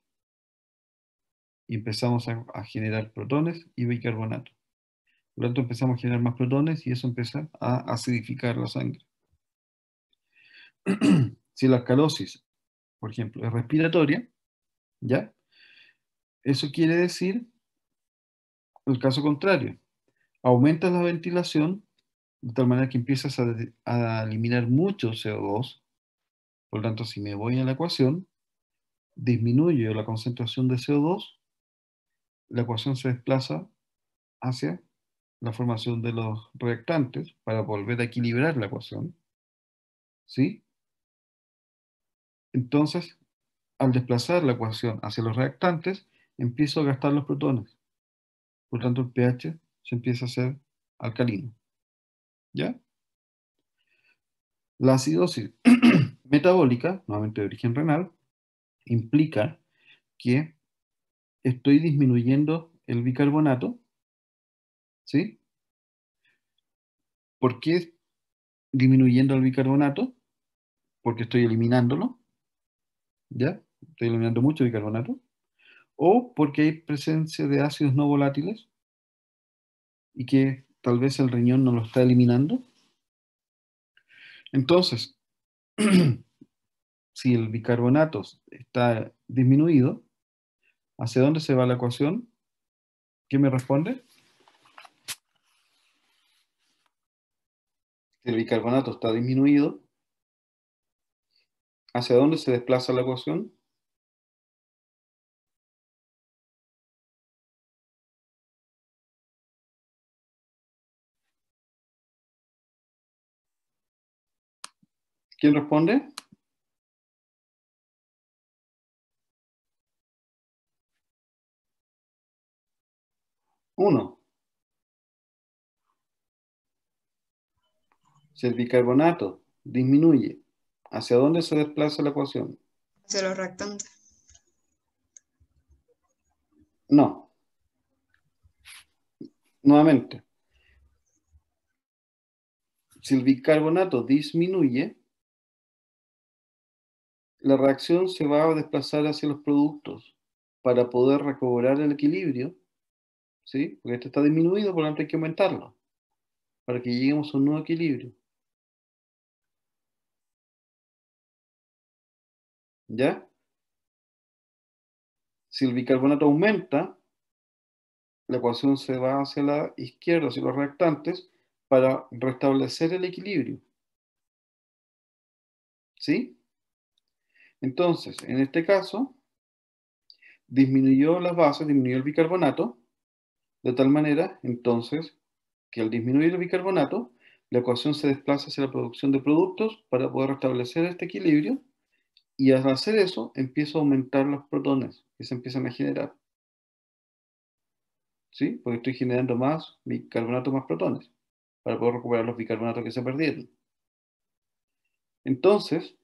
Y empezamos a, generar protones y bicarbonato. Por lo tanto, empezamos a generar más protones y eso empieza a acidificar la sangre. si la escalosis, por ejemplo, es respiratoria, ¿ya? Eso quiere decir el caso contrario. Aumenta la ventilación de tal manera que empiezas a, eliminar mucho CO2. Por lo tanto, si me voy a la ecuación, disminuyo la concentración de CO2, la ecuación se desplaza hacia la formación de los reactantes para volver a equilibrar la ecuación. ¿Sí? Entonces, al desplazar la ecuación hacia los reactantes, empiezo a gastar los protones. Por lo tanto, el pH se empieza a hacer alcalino. ¿Ya? La acidosis metabólica, nuevamente de origen renal, implica que estoy disminuyendo el bicarbonato, ¿sí? ¿Por qué disminuyendo el bicarbonato? Porque estoy eliminándolo, ¿ya? Estoy eliminando mucho bicarbonato. O porque hay presencia de ácidos no volátiles y que tal vez el riñón no lo está eliminando. Entonces, si el bicarbonato está disminuido, ¿hacia dónde se va la ecuación? ¿Quién me responde? Si el bicarbonato está disminuido, ¿hacia dónde se desplaza la ecuación? ¿Quién responde? Uno. Si el bicarbonato disminuye, ¿hacia dónde se desplaza la ecuación? Hacia los reactantes. No. Nuevamente. Si el bicarbonato disminuye, la reacción se va a desplazar hacia los productos para poder recobrar el equilibrio, ¿sí? Porque este está disminuido, por lo tanto hay que aumentarlo para que lleguemos a un nuevo equilibrio. ¿Ya? Si el bicarbonato aumenta, la ecuación se va hacia la izquierda, hacia los reactantes, para restablecer el equilibrio. ¿Sí? Entonces, en este caso, disminuyó las bases, disminuyó el bicarbonato, de tal manera, entonces, que al disminuir el bicarbonato, la ecuación se desplaza hacia la producción de productos para poder restablecer este equilibrio y al hacer eso empiezo a aumentar los protones que se empiezan a generar. ¿Sí? Porque estoy generando más bicarbonato, más protones para poder recuperar los bicarbonatos que se perdieron. Entonces,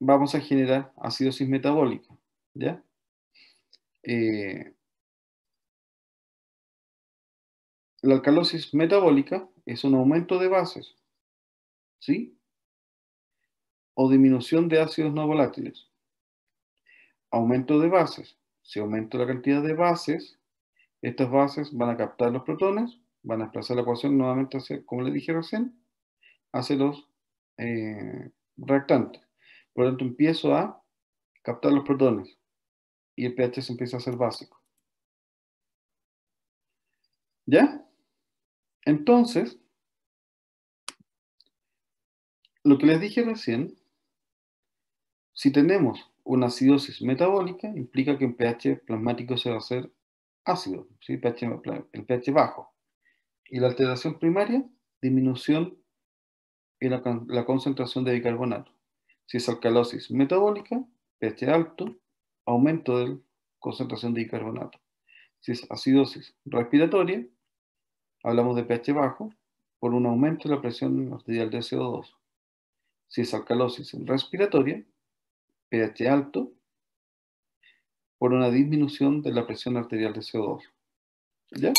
vamos a generar acidosis metabólica. ¿Ya? Eh, la alcalosis metabólica es un aumento de bases, ¿sí? O disminución de ácidos no volátiles. Aumento de bases. Si aumento la cantidad de bases, estas bases van a captar los protones, van a desplazar la ecuación nuevamente hacia, como les dije recién, hacia los eh, reactantes. Por lo tanto, empiezo a captar los protones y el pH se empieza a ser básico. ¿Ya? Entonces, lo que les dije recién, si tenemos una acidosis metabólica, implica que el pH plasmático se va a hacer ácido, el, pH, bajo. Y la alteración primaria, disminución en la concentración de bicarbonato si es alcalosis metabólica, pH alto, aumento de concentración de bicarbonato. Si es acidosis respiratoria, hablamos de pH bajo por un aumento de la presión arterial de CO2. Si es alcalosis respiratoria, pH alto por una disminución de la presión arterial de CO2. ¿Ya?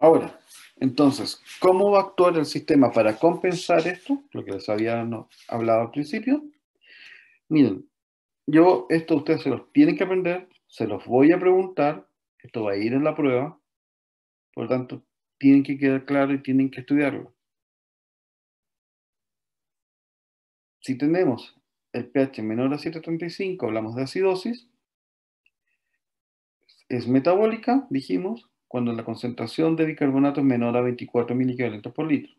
Ahora, entonces, ¿cómo va a actuar el sistema para compensar esto? Lo que les había hablado al principio. Miren, yo esto ustedes se los tienen que aprender, se los voy a preguntar, esto va a ir en la prueba, por lo tanto, tienen que quedar claro y tienen que estudiarlo. Si tenemos el pH menor a 7.35, hablamos de acidosis, es metabólica, dijimos, cuando la concentración de bicarbonato es menor a 24 miligramos por litro.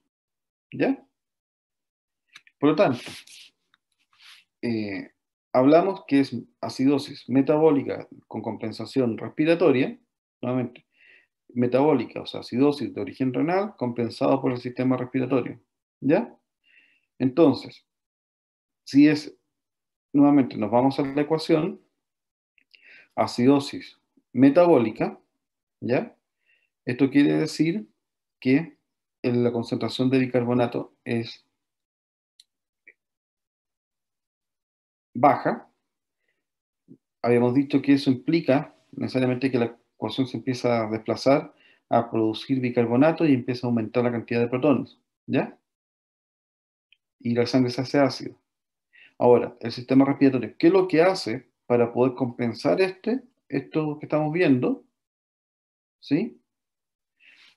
¿Ya? Por lo tanto, eh, hablamos que es acidosis metabólica con compensación respiratoria, nuevamente, metabólica, o sea, acidosis de origen renal compensado por el sistema respiratorio. ¿Ya? Entonces, si es, nuevamente, nos vamos a la ecuación, acidosis metabólica, ¿ya? Esto quiere decir que la concentración de bicarbonato es baja. Habíamos dicho que eso implica necesariamente que la ecuación se empieza a desplazar a producir bicarbonato y empieza a aumentar la cantidad de protones, ¿ya? Y la sangre se hace ácido. Ahora, el sistema respiratorio, ¿qué es lo que hace para poder compensar este, esto que estamos viendo? ¿Sí?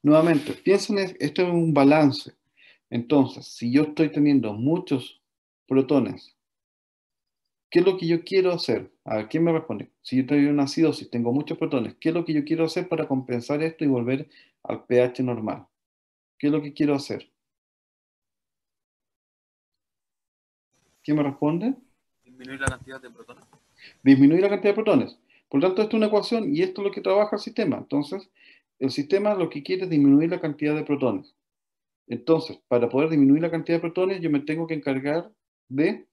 Nuevamente, piensen, esto es un balance. Entonces, si yo estoy teniendo muchos protones, ¿qué es lo que yo quiero hacer? A ver, ¿quién me responde? Si yo tengo una acidosis, tengo muchos protones, ¿qué es lo que yo quiero hacer para compensar esto y volver al pH normal? ¿Qué es lo que quiero hacer? ¿Quién me responde? Disminuir la cantidad de protones. Disminuir la cantidad de protones. Por lo tanto, esto es una ecuación y esto es lo que trabaja el sistema. Entonces, el sistema lo que quiere es disminuir la cantidad de protones. Entonces, para poder disminuir la cantidad de protones, yo me tengo que encargar de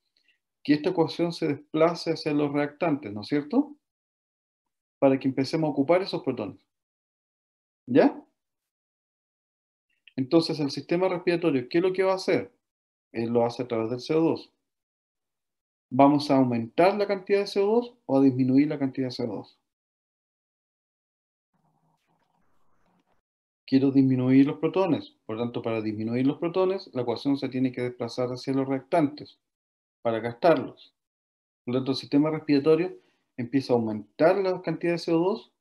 que esta ecuación se desplace hacia los reactantes, ¿no es cierto? Para que empecemos a ocupar esos protones. ¿Ya? Entonces, el sistema respiratorio, ¿qué es lo que va a hacer? Él lo hace a través del CO2. ¿Vamos a aumentar la cantidad de CO2 o a disminuir la cantidad de CO2? quiero disminuir los protones. Por lo tanto, para disminuir los protones, la ecuación se tiene que desplazar hacia los reactantes para gastarlos. Por lo tanto, el sistema respiratorio empieza a aumentar la cantidad de CO2,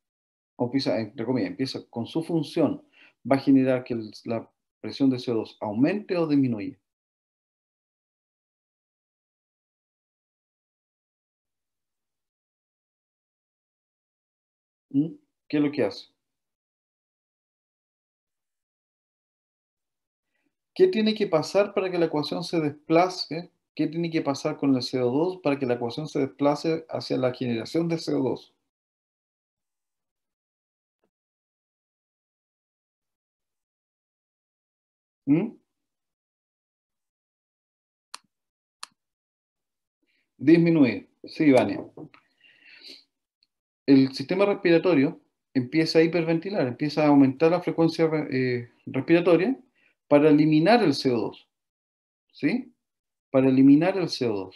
o empieza, entre empieza con su función, va a generar que la presión de CO2 aumente o disminuya. ¿Mm? ¿Qué es lo que hace? ¿Qué tiene que pasar para que la ecuación se desplace? ¿Qué tiene que pasar con el CO2 para que la ecuación se desplace hacia la generación de CO2? ¿Mm? Disminuir. Sí, Vania. El sistema respiratorio empieza a hiperventilar, empieza a aumentar la frecuencia eh, respiratoria para eliminar el CO2. ¿Sí? Para eliminar el CO2.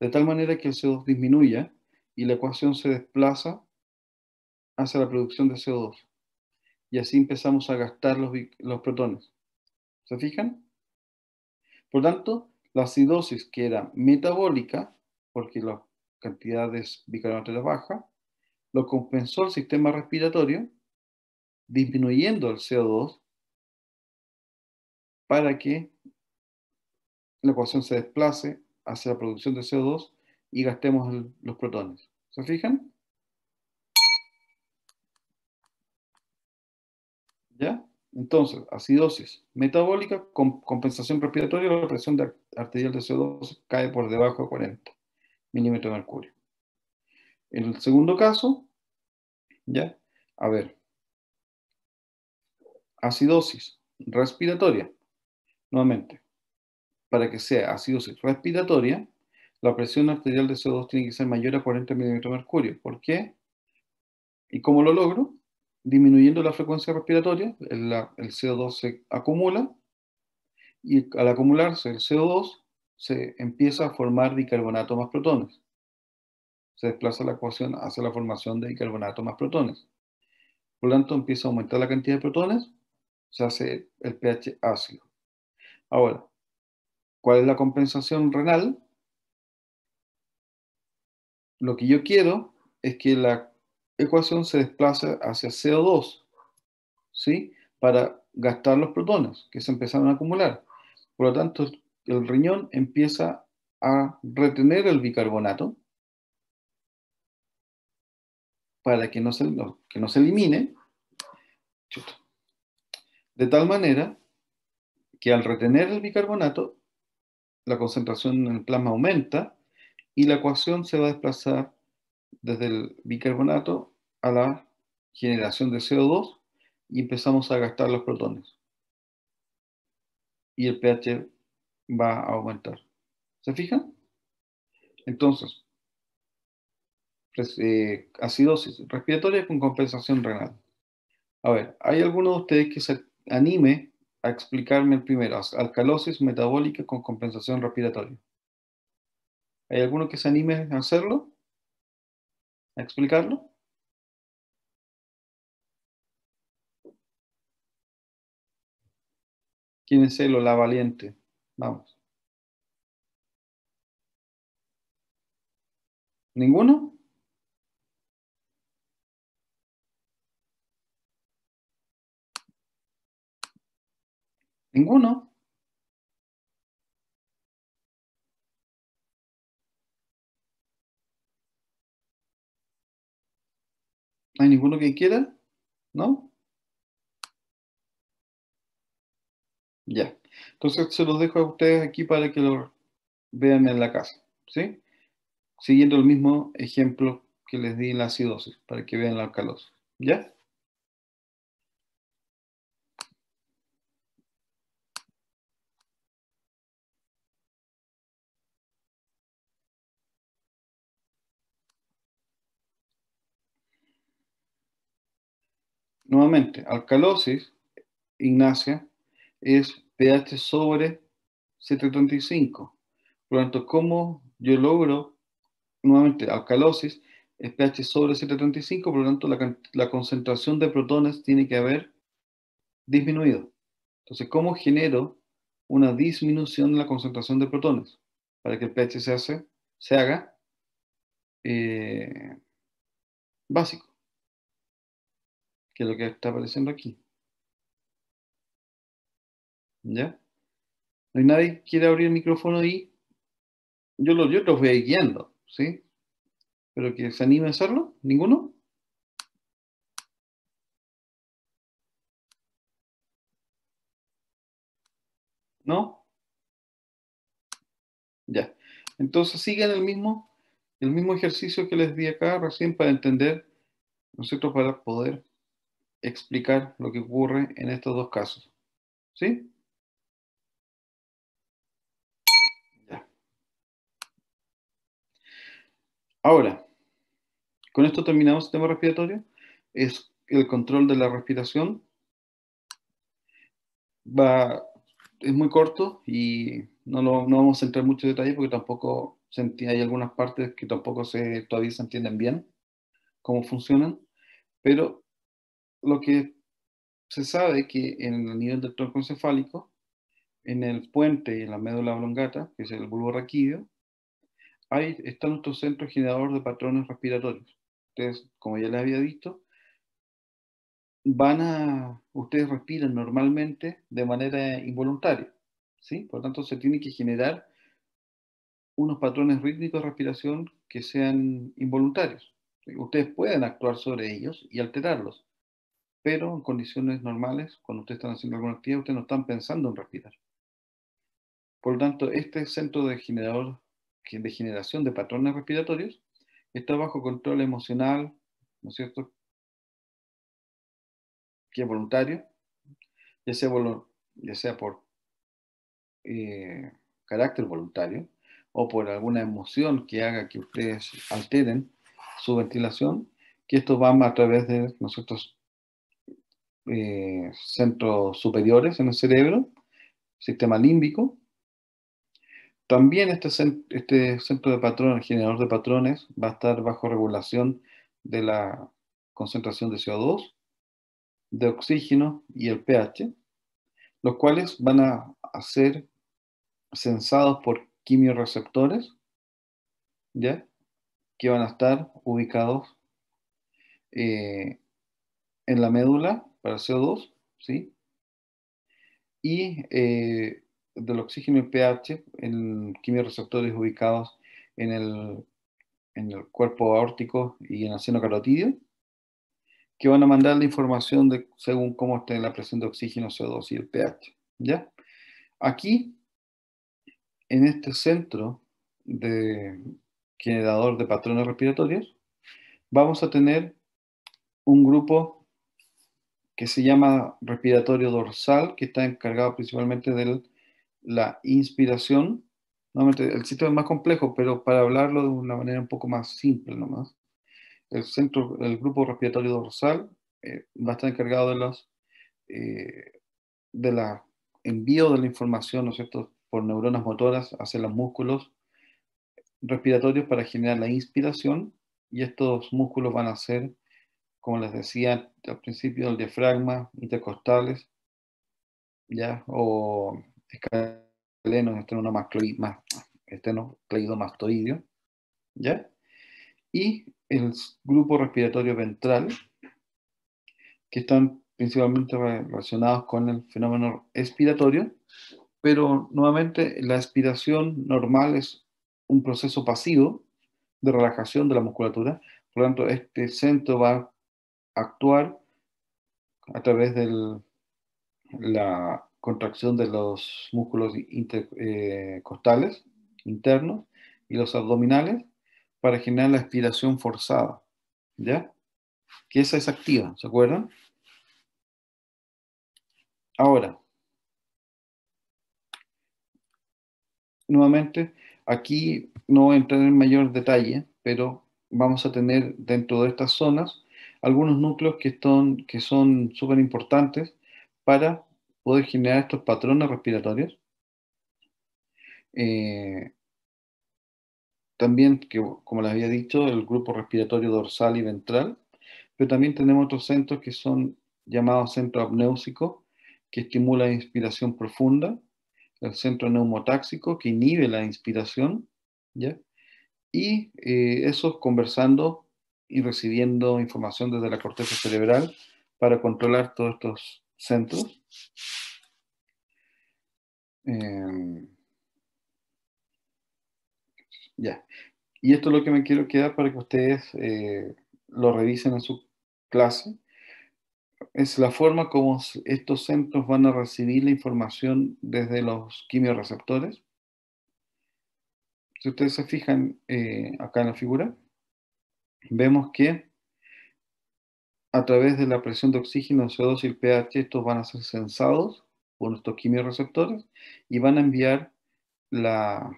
De tal manera que el CO2 disminuya y la ecuación se desplaza hacia la producción de CO2. Y así empezamos a gastar los, protones. ¿Se fijan? Por tanto, la acidosis que era metabólica, porque la cantidad de bicarbonato era baja, lo compensó el sistema respiratorio, disminuyendo el CO2 para que la ecuación se desplace hacia la producción de CO2 y gastemos los protones. ¿Se fijan? ¿Ya? Entonces, acidosis metabólica, con compensación respiratoria, la presión arterial de CO2 cae por debajo de 40 milímetros de mercurio. En el segundo caso, ¿ya? A ver, acidosis respiratoria, Nuevamente, para que sea acidosis respiratoria, la presión arterial de CO2 tiene que ser mayor a 40 milímetros de mercurio. ¿Por qué? ¿Y cómo lo logro? Disminuyendo la frecuencia respiratoria, el, el CO2 se acumula y al acumularse el CO2 se empieza a formar bicarbonato más protones. Se desplaza la ecuación hacia la formación de bicarbonato más protones. Por lo tanto, empieza a aumentar la cantidad de protones, se hace el pH ácido. Ahora, ¿cuál es la compensación renal? Lo que yo quiero es que la ecuación se desplace hacia CO2, ¿sí? Para gastar los protones que se empezaron a acumular. Por lo tanto, el riñón empieza a retener el bicarbonato para que no se, que no se elimine, de tal manera que al retener el bicarbonato, la concentración en el plasma aumenta y la ecuación se va a desplazar desde el bicarbonato a la generación de CO2 y empezamos a gastar los protones. Y el pH va a aumentar. ¿Se fijan? Entonces, eh, acidosis respiratoria con compensación renal. A ver, ¿hay alguno de ustedes que se anime a explicarme el primero, alcalosis metabólica con compensación respiratoria. ¿Hay alguno que se anime a hacerlo? ¿A explicarlo? ¿Quién es el o la valiente? Vamos. ¿Ninguno? Ninguno. hay ninguno que quiera? ¿No? Ya. Entonces se los dejo a ustedes aquí para que lo vean en la casa. ¿Sí? Siguiendo el mismo ejemplo que les di en la acidosis, para que vean la alcalosis. ¿Ya? Nuevamente, alcalosis, Ignacia, es pH sobre 735. Por lo tanto, ¿cómo yo logro, nuevamente, alcalosis, es pH sobre 735, por lo tanto, la, la concentración de protones tiene que haber disminuido. Entonces, ¿cómo genero una disminución en la concentración de protones para que el pH se, haga eh, básico? que es lo que está apareciendo aquí. ¿Ya? No hay nadie que quiera abrir el micrófono y yo los, yo voy a guiando, ¿sí? Pero que se anime a hacerlo, ¿ninguno? ¿No? Ya. Entonces sigan el mismo, el mismo ejercicio que les di acá recién para entender, nosotros para poder explicar lo que ocurre en estos dos casos. ¿Sí? Ya. Ahora, con esto terminamos el sistema respiratorio. Es el control de la respiración. Va, es muy corto y no, lo, vamos a entrar en mucho detalle porque tampoco hay algunas partes que tampoco se, todavía se entienden bien cómo funcionan, pero lo que se sabe que en el nivel del tronco encefálico, en el puente y en la médula oblongata, que es el bulbo raquídeo, ahí está nuestro centro generador de patrones respiratorios. Ustedes, como ya les había visto, van a, ustedes respiran normalmente de manera involuntaria, ¿sí? Por lo tanto, se tiene que generar unos patrones rítmicos de respiración que sean involuntarios. Ustedes pueden actuar sobre ellos y alterarlos, pero en condiciones normales, cuando ustedes están haciendo alguna actividad, ustedes no están pensando en respirar. Por lo tanto, este centro de, generador, de generación de patrones respiratorios está bajo control emocional, ¿no es cierto? Que es voluntario, ya sea, ya sea por eh, carácter voluntario o por alguna emoción que haga que ustedes alteren su ventilación, que esto va a través de, nosotros eh, centros superiores en el cerebro, sistema límbico. También este, este centro de patrones, generador de patrones, va a estar bajo regulación de la concentración de CO2, de oxígeno y el pH, los cuales van a, ser sensados por quimioreceptores, que van a estar ubicados eh, en la médula para CO2, ¿sí? Y eh, del oxígeno y pH en quimiorreceptores ubicados en el, cuerpo aórtico y en el seno carotidio, que van a mandar la información de, según cómo está la presión de oxígeno, CO2 y el pH, ¿ya? Aquí, en este centro de generador de patrones respiratorios, vamos a tener un grupo que se llama respiratorio dorsal, que está encargado principalmente de la inspiración. Nuevamente, el sitio es más complejo, pero para hablarlo de una manera un poco más simple nomás, el centro, el grupo respiratorio dorsal eh, va a estar encargado de los eh, de la envío de la información, ¿no por neuronas motoras hacia los músculos respiratorios para generar la inspiración y estos músculos van a ser como les decía al principio, el diafragma, intercostales, ¿ya? O escalenos, esternocleidomastoideo, este ¿ya? Y el grupo respiratorio ventral, que están principalmente relacionados con el fenómeno expiratorio, pero nuevamente la expiración normal es un proceso pasivo de relajación de la musculatura, por lo tanto este centro va actuar a través de la contracción de los músculos intercostales eh, internos y los abdominales para generar la expiración forzada, ¿ya? Que esa es activa, ¿se acuerdan? Ahora, nuevamente, aquí no voy a entrar en mayor detalle, pero vamos a tener dentro de estas zonas algunos núcleos que, están, que son súper importantes para poder generar estos patrones respiratorios. Eh, también, que, como les había dicho, el grupo respiratorio dorsal y ventral, pero también tenemos otros centros que son llamados centros apnéusicos, que estimulan inspiración profunda, el centro neumotáxico, que inhibe la inspiración, ¿ya? y eh, esos conversando y recibiendo información desde la corteza cerebral para controlar todos estos centros. Em, y esto es lo que me quiero quedar para que ustedes eh, lo revisen en su clase. Es la forma como estos centros van a recibir la información desde los quimioreceptores. Si ustedes se fijan eh, acá en la figura, vemos que a través de la presión de oxígeno, CO2 y el pH, estos van a ser sensados por nuestros quimioreceptores y van a enviar la,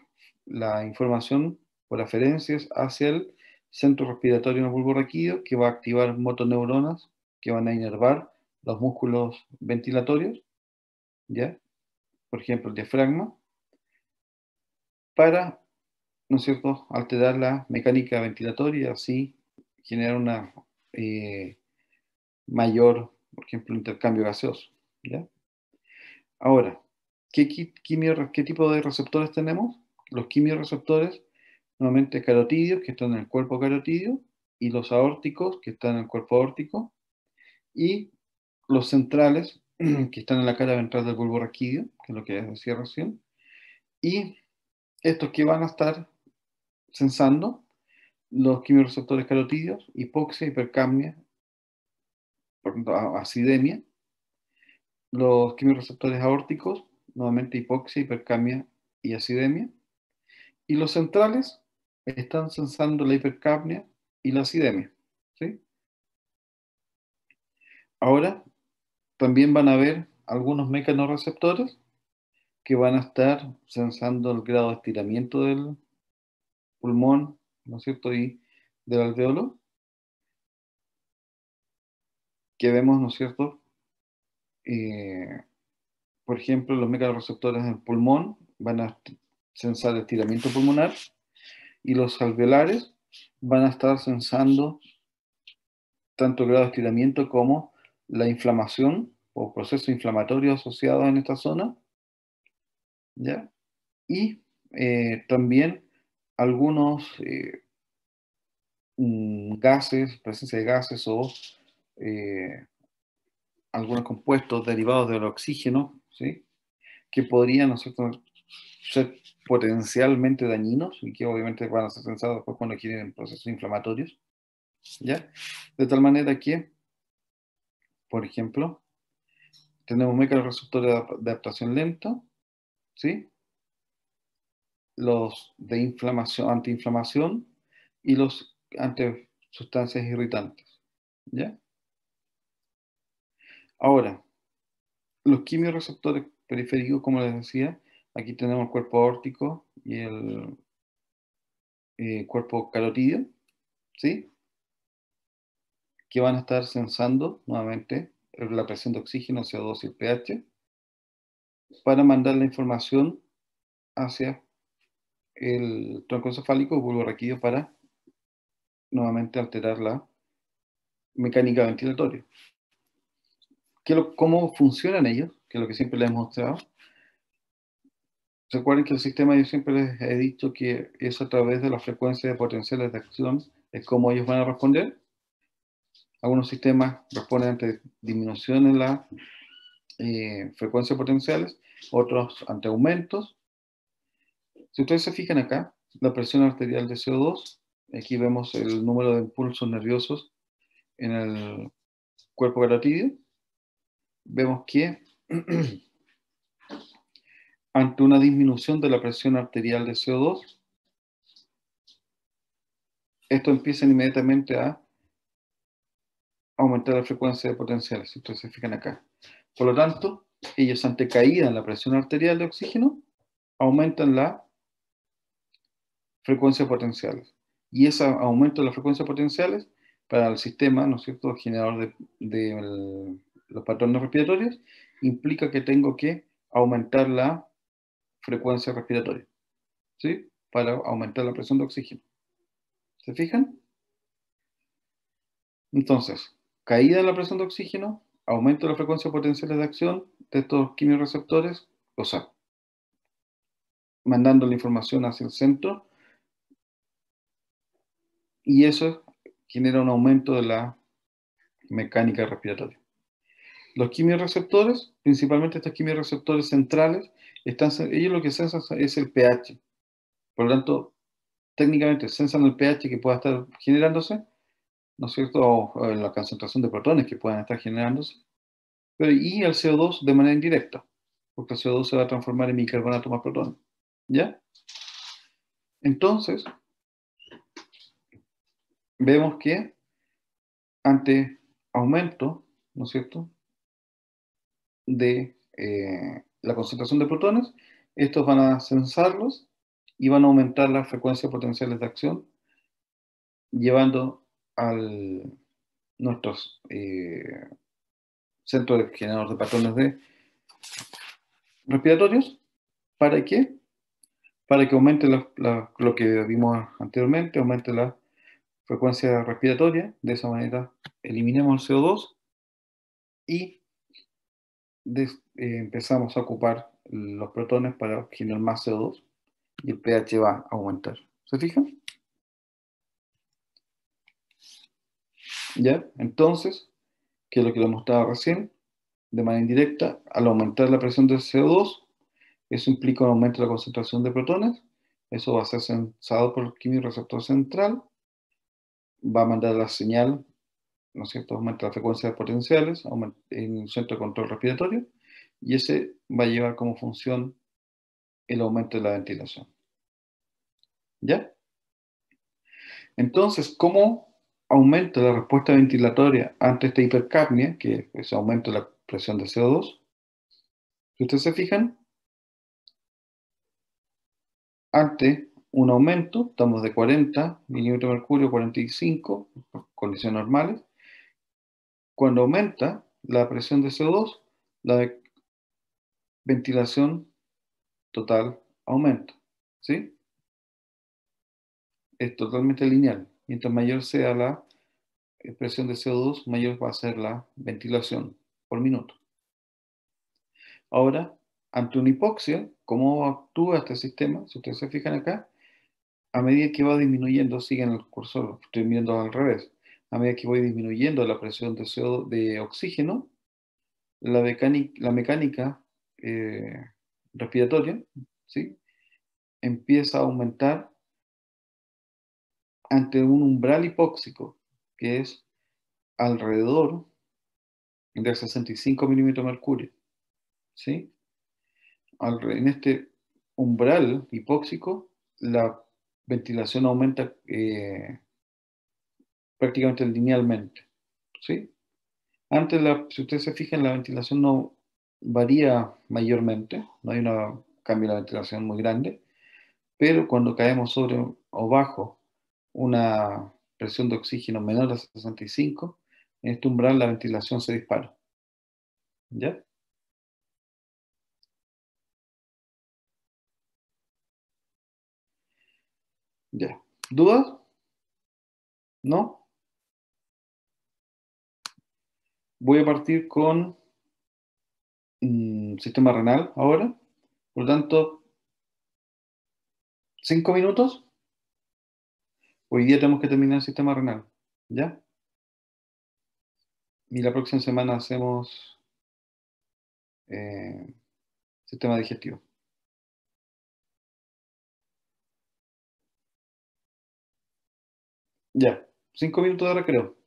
información por aferencias hacia el centro respiratorio en el bulbo raquídeo que va a activar motoneuronas que van a inervar los músculos ventilatorios, ¿ya? Por ejemplo, el diafragma, para, ¿no cierto?, alterar la mecánica ventilatoria, así genera una eh, mayor, por ejemplo, intercambio gaseoso. Ahora, ¿qué, tipo de receptores tenemos? Los quimioreceptores, nuevamente carotidios, que están en el cuerpo carotidio, y los aórticos, que están en el cuerpo aórtico, y los centrales, que están en la cara ventral del bulbo raquídeo, que es lo que les decía recién, y estos que van a estar sensando los quimioreceptores carotídeos, hipoxia, hipercapnia, por tanto, acidemia, los quimioreceptores aórticos, nuevamente hipoxia, hipercamia y acidemia, y los centrales están sensando la hipercapnia y la acidemia. Ahora, también van a haber algunos mecanorreceptores que van a estar sensando el grado de estiramiento del pulmón, ¿no es cierto?, y del alveolo, que vemos, ¿no es cierto?, eh, por ejemplo, los megareceptores del pulmón van a sensar estiramiento pulmonar y los alveolares van a estar sensando tanto el grado de estiramiento como la inflamación o proceso inflamatorio asociado en esta zona. ¿ya? Y eh, también algunos eh, mm, gases, presencia de gases o eh, algunos compuestos derivados del oxígeno, ¿sí? que podrían ser potencialmente dañinos y que obviamente van a ser sensados después pues, cuando quieren procesos inflamatorios. ¿ya? De tal manera que, por ejemplo, tenemos microreceptores de adaptación lento, ¿sí? los de inflamación, antiinflamación y los ante sustancias irritantes. ¿Ya? Ahora, los quimioreceptores periféricos, como les decía, aquí tenemos el cuerpo órtico y el eh, cuerpo carotídeo, ¿sí? Que van a estar sensando nuevamente la presión de oxígeno, CO2 y el pH para mandar la información hacia el tronco encefálico raquídeo para nuevamente alterar la mecánica ventilatoria. ¿Cómo funcionan ellos? Que es lo que siempre les he mostrado. Recuerden que el sistema, yo siempre les he dicho que es a través de la frecuencia de potenciales de acción, es como ellos van a responder. Algunos sistemas responden ante disminución en la eh, frecuencia de potenciales, otros ante aumentos, si ustedes se fijan acá, la presión arterial de CO2, aquí vemos el número de impulsos nerviosos en el cuerpo carotídeo. Vemos que ante una disminución de la presión arterial de CO2, esto empieza inmediatamente a aumentar la frecuencia de potenciales, si ustedes se fijan acá. Por lo tanto, ellos ante caída en la presión arterial de oxígeno, aumentan la frecuencias potenciales. Y ese aumento de las frecuencias potenciales para el sistema, ¿no es cierto?, generador de, los patrones respiratorios, implica que tengo que aumentar la frecuencia respiratoria, ¿sí? Para aumentar la presión de oxígeno. ¿Se fijan? Entonces, caída en la presión de oxígeno, aumento de la frecuencia potenciales de acción de estos quimioreceptores, o sea, mandando la información hacia el centro y eso genera un aumento de la mecánica respiratoria. Los quimiorreceptores, principalmente estos quimiorreceptores centrales, están, ellos lo que sensan es el pH. Por lo tanto, técnicamente sensan el pH que pueda estar generándose, ¿no es cierto? O, la concentración de protones que puedan estar generándose, pero, y el CO2 de manera indirecta, porque el CO2 se va a transformar en bicarbonato más protones. ¿Ya? Entonces, vemos que ante aumento, ¿no es cierto?, de eh, la concentración de protones, estos van a sensarlos y van a aumentar las frecuencias potenciales de acción, llevando a nuestros eh, centros de generadores de patrones de respiratorios, ¿para qué? Para que aumente lo que vimos anteriormente, aumente la frecuencia respiratoria, de esa manera eliminamos el CO2 y eh, empezamos a ocupar los protones para generar más CO2 y el pH va a aumentar. ¿Se fijan? ¿Ya? Entonces, que es lo que lo mostraba recién, de manera indirecta, al aumentar la presión del CO2, eso implica un aumento de la concentración de protones, eso va a ser sensado por el receptor central, va a mandar la señal, ¿no es cierto? Aumenta la frecuencia de potenciales en el centro de control respiratorio y ese va a llevar como función el aumento de la ventilación. ¿Ya? Entonces, ¿cómo aumenta la respuesta ventilatoria ante esta hipercapnia, que es aumento de la presión de CO2? Si ustedes se fijan, ante un aumento, estamos de 40 milímetros de mercurio, 45, condiciones normales. Cuando aumenta la presión de CO2, la ventilación total aumenta. ¿sí? Es totalmente lineal. Mientras mayor sea la eh, presión de CO2, mayor va a ser la ventilación por minuto. Ahora, ante una hipoxia, ¿cómo actúa este sistema? Si ustedes se fijan acá, a medida que va disminuyendo, siguen el cursor, estoy viendo al revés, a medida que voy disminuyendo la presión de, de oxígeno, la, mecánica, eh, respiratoria ¿sí? empieza a aumentar ante un umbral hipóxico, que es alrededor de 65 milímetros de mercurio. ¿sí? En este umbral hipóxico, la ventilación aumenta eh, prácticamente linealmente. ¿sí? Antes, la, si ustedes se fijan, la ventilación no varía mayormente, no hay un cambio de la ventilación muy grande, pero cuando caemos sobre o bajo una presión de oxígeno menor a 65, en este umbral la ventilación se dispara. ¿Ya? ¿Dudas? ¿No? Voy a partir con mm, sistema renal ahora. Por lo tanto, cinco minutos. Hoy día tenemos que terminar el sistema renal. ¿Ya? Y la próxima semana hacemos eh, sistema digestivo. Ya, cinco minutos de recreo.